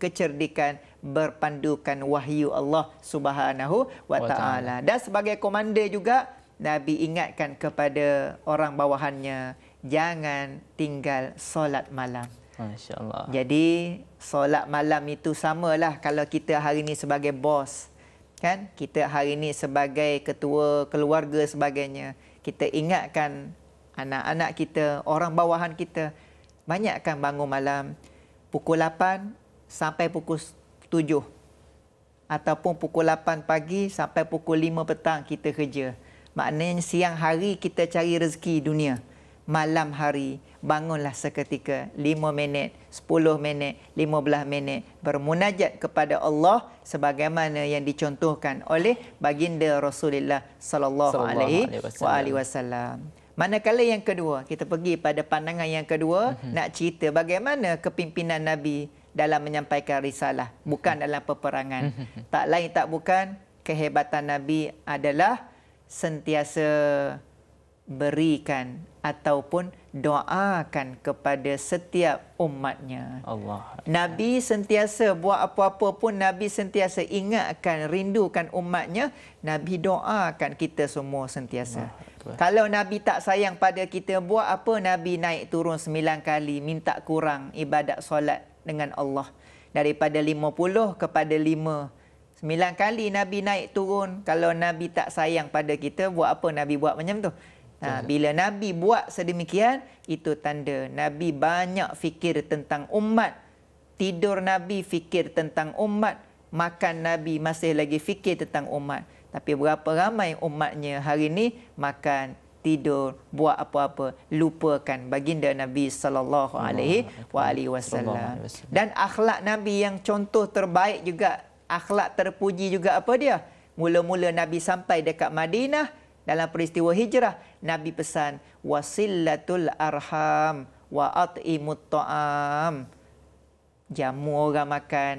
kecerdikan berpandukan wahyu Allah Subhanahu wa taala. Dan sebagai komander juga Nabi ingatkan kepada orang bawahannya jangan tinggal solat malam. Masya Allah. Jadi solat malam itu samalah kalau kita hari ini sebagai bos. kan Kita hari ini sebagai ketua keluarga sebagainya. Kita ingatkan anak-anak kita, orang bawahan kita. Banyakkan bangun malam pukul 8 sampai pukul 7. Ataupun pukul 8 pagi sampai pukul 5 petang kita kerja. Maknanya siang hari kita cari rezeki dunia malam hari bangunlah seketika 5 minit 10 minit 15 minit bermunajat kepada Allah sebagaimana yang dicontohkan oleh baginda Rasulullah sallallahu alaihi wa alihi wasallam manakala yang kedua kita pergi pada pandangan yang kedua mm-hmm. nak cerita bagaimana kepimpinan nabi dalam menyampaikan risalah bukan dalam peperangan mm-hmm. tak lain tak bukan kehebatan nabi adalah sentiasa berikan ataupun doakan kepada setiap umatnya. Allah. Nabi sentiasa buat apa-apa pun Nabi sentiasa ingatkan, rindukan umatnya, Nabi doakan kita semua sentiasa. Allah. Kalau Nabi tak sayang pada kita buat apa Nabi naik turun sembilan kali minta kurang ibadat solat dengan Allah daripada lima puluh kepada lima. Sembilan kali Nabi naik turun. Kalau Nabi tak sayang pada kita, buat apa Nabi buat macam tu? Ha, bila Nabi buat sedemikian, itu tanda Nabi banyak fikir tentang umat. Tidur Nabi fikir tentang umat. Makan Nabi masih lagi fikir tentang umat. Tapi berapa ramai umatnya hari ini makan, tidur, buat apa-apa, lupakan baginda Nabi sallallahu alaihi wa alihi wasallam. Dan akhlak Nabi yang contoh terbaik juga, akhlak terpuji juga apa dia? Mula-mula Nabi sampai dekat Madinah, dalam peristiwa hijrah, Nabi pesan wasillatul arham wa at'imut ta'am. Jamu orang makan,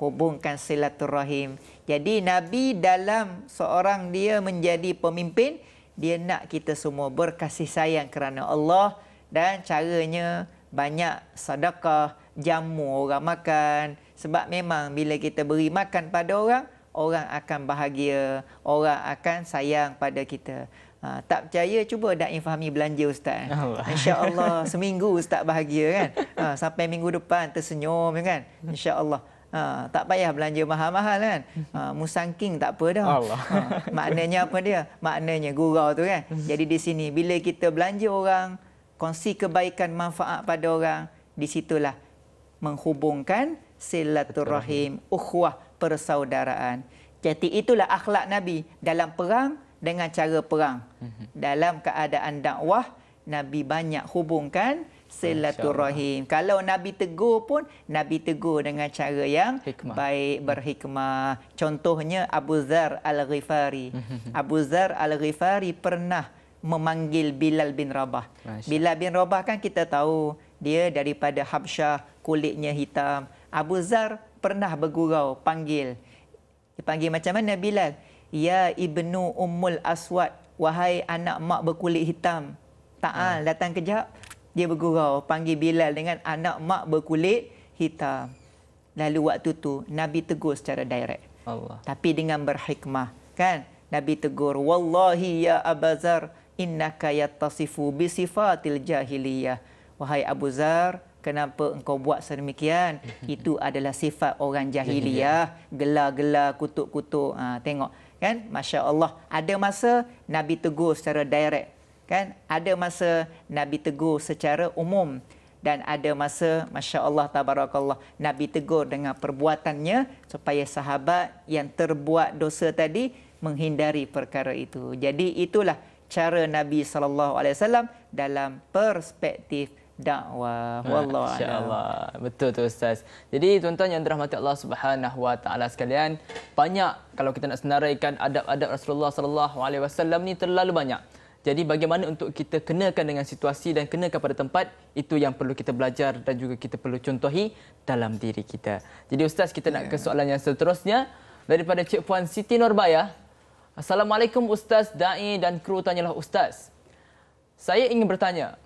hubungkan silaturahim. Jadi Nabi dalam seorang dia menjadi pemimpin, dia nak kita semua berkasih sayang kerana Allah dan caranya banyak sedekah, jamu orang makan. Sebab memang bila kita beri makan pada orang, orang akan bahagia, orang akan sayang pada kita. Ha, tak percaya cuba dah infahami belanja ustaz. Allah. Insya-Allah <laughs> seminggu ustaz bahagia kan. Ha, sampai minggu depan tersenyum kan. Insya-Allah ha, tak payah belanja mahal-mahal kan. Ha, musangking tak apa dah. Ha, maknanya apa dia? Maknanya gurau tu kan. Jadi di sini bila kita belanja orang, kongsi kebaikan manfaat pada orang, di situlah menghubungkan silaturahim ukhuwah persaudaraan. Jadi itulah akhlak Nabi dalam perang dengan cara perang. Mhm. Dalam keadaan dakwah, Nabi banyak hubungkan silaturahim. Kalau Nabi tegur pun, Nabi tegur dengan cara yang hikmah. baik, berhikmah. Contohnya Abu Zar Al-Ghifari. Mhm. Abu Zar Al-Ghifari pernah memanggil Bilal bin Rabah. Bilal bin Rabah kan kita tahu dia daripada Habsyah, kulitnya hitam. Abu Zar pernah bergurau, panggil. Dipanggil macam mana Bilal? Ya Ibnu Ummul Aswad, wahai anak mak berkulit hitam. Ta'al ah, ha. Ah. datang kejap, dia bergurau, panggil Bilal dengan anak mak berkulit hitam. Lalu waktu tu Nabi tegur secara direct. Allah. Tapi dengan berhikmah, kan? Nabi tegur, "Wallahi ya Abazar, innaka yattasifu bi sifatil jahiliyah." Wahai Abu Zar, kenapa engkau buat sedemikian? <laughs> Itu adalah sifat orang jahiliyah, ya. gelar-gelar, kutuk-kutuk. Ha, tengok, kan? Masya Allah. Ada masa Nabi tegur secara direct, kan? Ada masa Nabi tegur secara umum dan ada masa masya Allah tabarakallah Nabi tegur dengan perbuatannya supaya sahabat yang terbuat dosa tadi menghindari perkara itu. Jadi itulah cara Nabi sallallahu alaihi wasallam dalam perspektif dakwah. Ah, Wallahu a'lam. allah Betul tu ustaz. Jadi tuan-tuan yang dirahmati Allah Subhanahu Wa Taala sekalian, banyak kalau kita nak senaraikan adab-adab Rasulullah Sallallahu Alaihi Wasallam ni terlalu banyak. Jadi bagaimana untuk kita kenakan dengan situasi dan kenakan pada tempat itu yang perlu kita belajar dan juga kita perlu contohi dalam diri kita. Jadi ustaz kita nak ke ya. soalan yang seterusnya daripada Cik Puan Siti Norbaya. Assalamualaikum ustaz dai dan kru tanyalah ustaz. Saya ingin bertanya,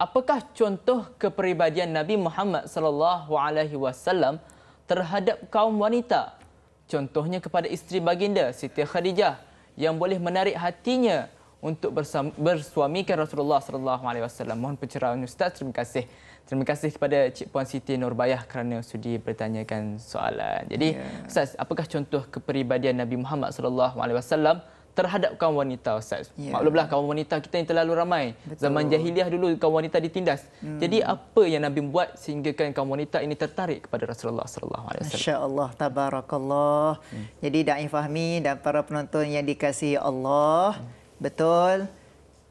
apakah contoh kepribadian Nabi Muhammad sallallahu alaihi wasallam terhadap kaum wanita? Contohnya kepada isteri baginda Siti Khadijah yang boleh menarik hatinya untuk bersuamikan Rasulullah sallallahu alaihi wasallam. Mohon pencerahan ustaz. Terima kasih. Terima kasih kepada Cik Puan Siti Nurbayah kerana sudi bertanyakan soalan. Jadi, yeah. ustaz, apakah contoh kepribadian Nabi Muhammad sallallahu alaihi wasallam? terhadap kaum wanita Ustaz. Yeah. Maklumlah kaum wanita kita yang terlalu ramai. Betul. Zaman jahiliah dulu kaum wanita ditindas. Hmm. Jadi apa yang Nabi buat kan kaum wanita ini tertarik kepada Rasulullah sallallahu alaihi wasallam? Masya-Allah tabarakallah. Hmm. Jadi dai fahmi dan para penonton yang dikasihi Allah, hmm. betul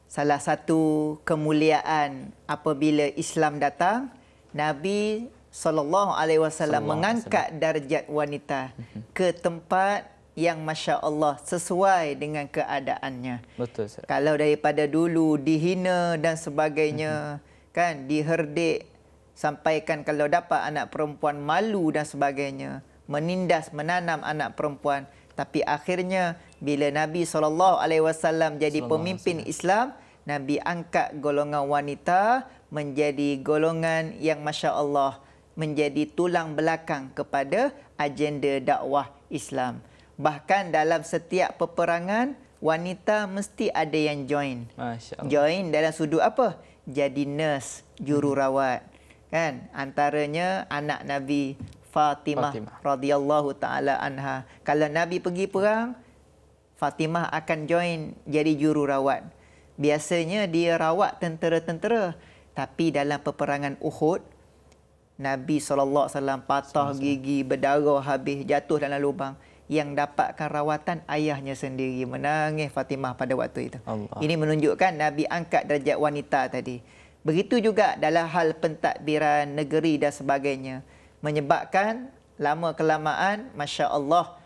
salah satu kemuliaan apabila Islam datang, Nabi sallallahu alaihi wasallam mengangkat darjat wanita hmm. ke tempat yang Masya Allah sesuai dengan keadaannya. Betul. Sir. Kalau daripada dulu dihina dan sebagainya, mm-hmm. kan diherdik, sampaikan kalau dapat anak perempuan malu dan sebagainya, menindas, menanam anak perempuan. Tapi akhirnya bila Nabi SAW jadi pemimpin Islam, Nabi angkat golongan wanita menjadi golongan yang Masya Allah menjadi tulang belakang kepada agenda dakwah Islam. Bahkan dalam setiap peperangan, wanita mesti ada yang join. Join dalam sudut apa? Jadi nurse, jururawat. Hmm. Kan? Antaranya anak Nabi Fatimah, Fatimah. radhiyallahu taala anha. Kalau Nabi pergi perang, Fatimah akan join jadi jururawat. Biasanya dia rawat tentera-tentera. Tapi dalam peperangan Uhud, Nabi SAW patah gigi, berdarah habis, jatuh dalam lubang yang dapatkan rawatan ayahnya sendiri menangis Fatimah pada waktu itu. Allah. Ini menunjukkan Nabi angkat derajat wanita tadi. Begitu juga dalam hal pentadbiran negeri dan sebagainya menyebabkan lama kelamaan masya-Allah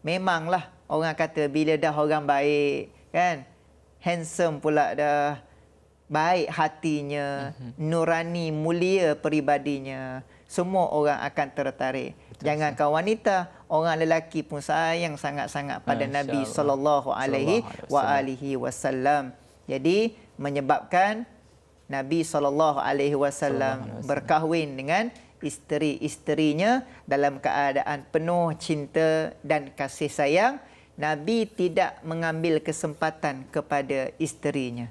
memanglah orang kata bila dah orang baik kan handsome pula dah baik hatinya mhm. nurani mulia peribadinya semua orang akan tertarik Jangan Jangankan wanita, orang lelaki pun sayang sangat-sangat pada ya, Insya Nabi sallallahu alaihi wa alihi wasallam. Jadi menyebabkan Nabi sallallahu alaihi wasallam berkahwin dengan isteri-isterinya dalam keadaan penuh cinta dan kasih sayang. Nabi tidak mengambil kesempatan kepada isterinya.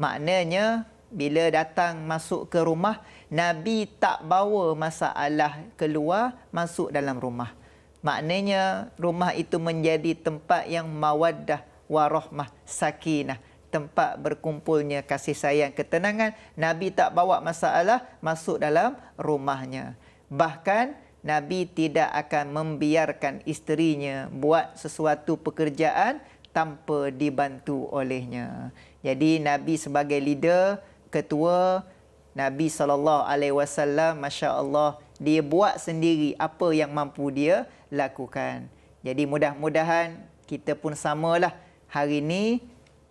Maknanya bila datang masuk ke rumah Nabi tak bawa masalah keluar masuk dalam rumah. Maknanya rumah itu menjadi tempat yang mawaddah warahmah sakinah tempat berkumpulnya kasih sayang ketenangan nabi tak bawa masalah masuk dalam rumahnya bahkan nabi tidak akan membiarkan isterinya buat sesuatu pekerjaan tanpa dibantu olehnya jadi nabi sebagai leader ketua Nabi sallallahu alaihi wasallam masya-Allah dia buat sendiri apa yang mampu dia lakukan. Jadi mudah-mudahan kita pun samalah hari ini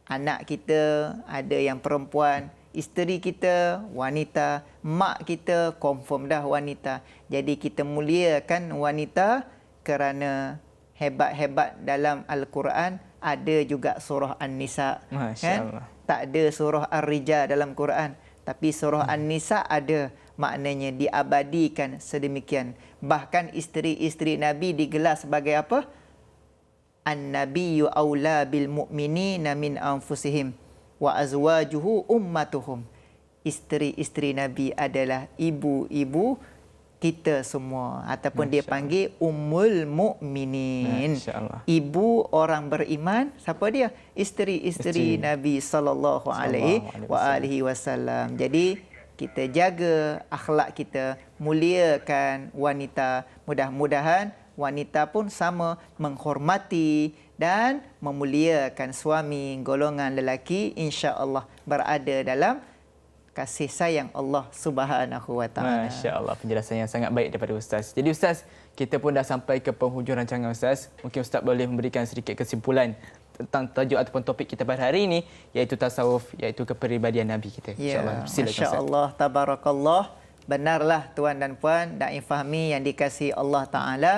anak kita ada yang perempuan, isteri kita wanita, mak kita confirm dah wanita. Jadi kita muliakan wanita kerana hebat-hebat dalam al-Quran ada juga surah An-Nisa. Kan? Masya-Allah. Kan? Tak ada surah Ar-Rijal dalam Quran. Tapi surah An-Nisa ada maknanya diabadikan sedemikian. Bahkan isteri-isteri Nabi digelar sebagai apa? An-Nabiyyu awla bil mu'minina min anfusihim wa azwajuhu ummatuhum. Isteri-isteri Nabi adalah ibu-ibu kita semua ataupun dia panggil ummul mukminin ibu orang beriman siapa dia isteri-isteri nabi sallallahu alaihi wa alihi wasallam jadi kita jaga akhlak kita muliakan wanita mudah-mudahan wanita pun sama menghormati dan memuliakan suami golongan lelaki insya-Allah berada dalam kasih sayang Allah Subhanahu wa taala. Masya-Allah penjelasan yang sangat baik daripada ustaz. Jadi ustaz, kita pun dah sampai ke penghujung rancangan ustaz. Mungkin ustaz boleh memberikan sedikit kesimpulan tentang tajuk ataupun topik kita pada hari ini iaitu tasawuf iaitu kepribadian nabi kita. Ya, Insya-Allah. Ya, Masya-Allah tabarakallah. Benarlah tuan dan puan dan infahmi yang dikasih Allah taala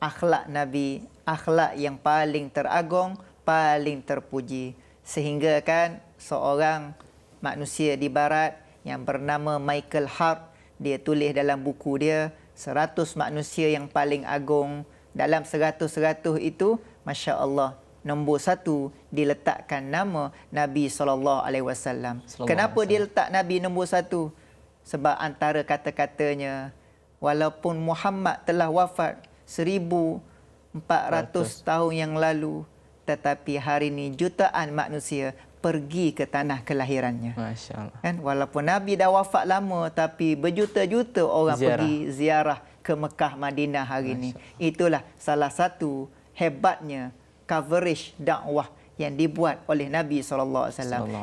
akhlak nabi, akhlak yang paling teragung, paling terpuji sehingga kan seorang manusia di barat yang bernama Michael Hart dia tulis dalam buku dia 100 manusia yang paling agung dalam 100-100 itu Masya Allah nombor satu diletakkan nama Nabi SAW. Kenapa dia letak Nabi nombor satu? Sebab antara kata-katanya walaupun Muhammad telah wafat 1400 100. tahun yang lalu tetapi hari ini jutaan manusia pergi ke tanah kelahirannya. Masya-Allah. Kan walaupun Nabi dah wafat lama tapi berjuta-juta orang ziarah. pergi ziarah ke Mekah Madinah hari ini. Itulah salah satu hebatnya coverage dakwah yang dibuat oleh Nabi saw.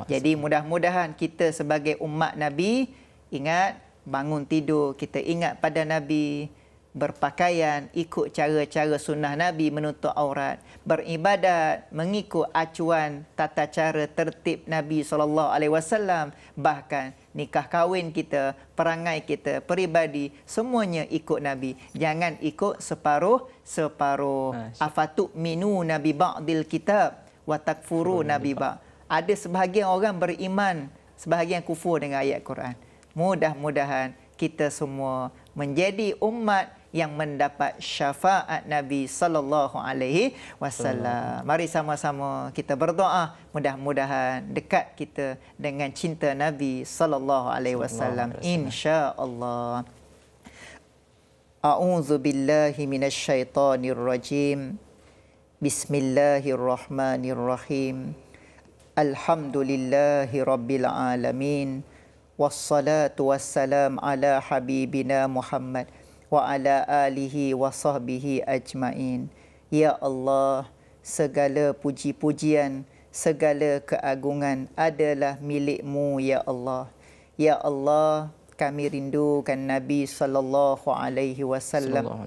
Jadi mudah-mudahan kita sebagai umat Nabi ingat bangun tidur kita ingat pada Nabi berpakaian ikut cara-cara sunnah Nabi menutup aurat, beribadat mengikut acuan tata cara tertib Nabi saw. bahkan nikah kahwin kita, perangai kita peribadi semuanya ikut Nabi. Jangan ikut separuh separuh. Ha, Afatu minu Nabi ba'dil kitab wa takfuru Nabi ba. Ada sebahagian orang beriman, sebahagian kufur dengan ayat Quran. Mudah-mudahan kita semua menjadi umat yang mendapat syafaat Nabi sallallahu alaihi wasallam. Mari sama-sama kita berdoa mudah-mudahan dekat kita dengan cinta Nabi sallallahu alaihi wasallam insya-Allah. A'udzu billahi minasyaitonir rajim. Bismillahirrahmanirrahim. Alhamdulillahi rabbil alamin. Wassalatu wassalam ala habibina Muhammad wa ala alihi wa sahbihi ajmain. Ya Allah, segala puji-pujian, segala keagungan adalah milikmu, Ya Allah. Ya Allah, kami rindukan Nabi sallallahu alaihi wasallam.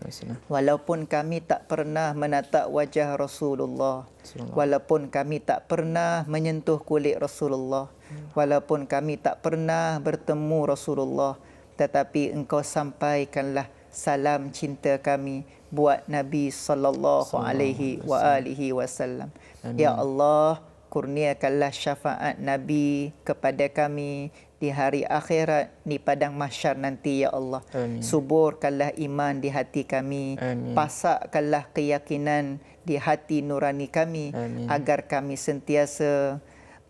Walaupun kami tak pernah menatap wajah Rasulullah, walaupun kami tak pernah menyentuh kulit Rasulullah, walaupun kami tak pernah bertemu Rasulullah, tetapi engkau sampaikanlah salam cinta kami buat Nabi sallallahu alaihi wa alihi wasallam. Ya Allah, kurniakanlah syafaat Nabi kepada kami di hari akhirat di padang mahsyar nanti ya Allah. Amin. Suburkanlah iman di hati kami, Amin. pasakkanlah keyakinan di hati nurani kami Amin. agar kami sentiasa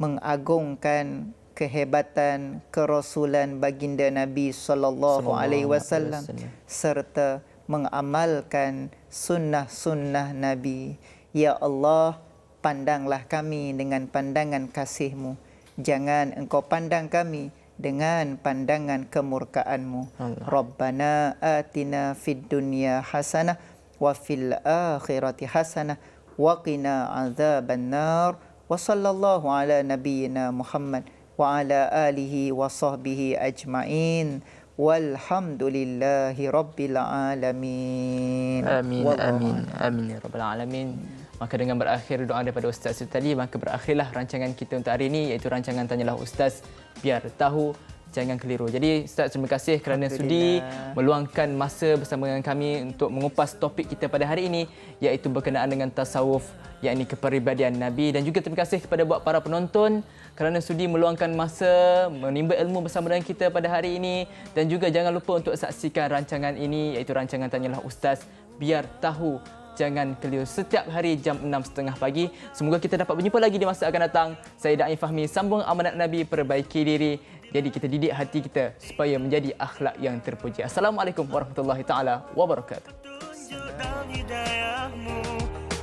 mengagungkan kehebatan kerasulan baginda Nabi sallallahu alaihi wasallam serta mengamalkan sunnah-sunnah Nabi. Ya Allah, pandanglah kami dengan pandangan kasihmu. Jangan Engkau pandang kami dengan pandangan kemurkaanmu. mu Allah. Rabbana atina fid dunya hasanah wa fil akhirati hasanah wa qina azabannar wa sallallahu ala nabiyyina Muhammad wa ala alihi wa sahbihi ajma'in walhamdulillahi rabbil alamin amin Wallah. amin amin ya rabbil alamin Maka dengan berakhir doa daripada Ustaz Sultali, maka berakhirlah rancangan kita untuk hari ini iaitu rancangan Tanyalah Ustaz Biar Tahu jangan keliru. Jadi Ustaz terima kasih kerana sudi meluangkan masa bersama dengan kami untuk mengupas topik kita pada hari ini iaitu berkenaan dengan tasawuf yakni kepribadian Nabi dan juga terima kasih kepada buat para penonton kerana sudi meluangkan masa menimba ilmu bersama dengan kita pada hari ini dan juga jangan lupa untuk saksikan rancangan ini iaitu rancangan tanyalah ustaz biar tahu jangan keliru setiap hari jam 6.30 pagi. Semoga kita dapat berjumpa lagi di masa akan datang. Saya Da'i Fahmi, sambung amanat Nabi, perbaiki diri. Jadi kita didik hati kita supaya menjadi akhlak yang terpuji. Assalamualaikum warahmatullahi taala wabarakatuh.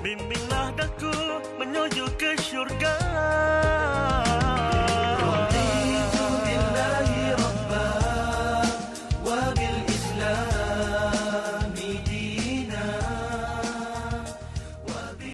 Bimbinglah daku menuju ke syurga.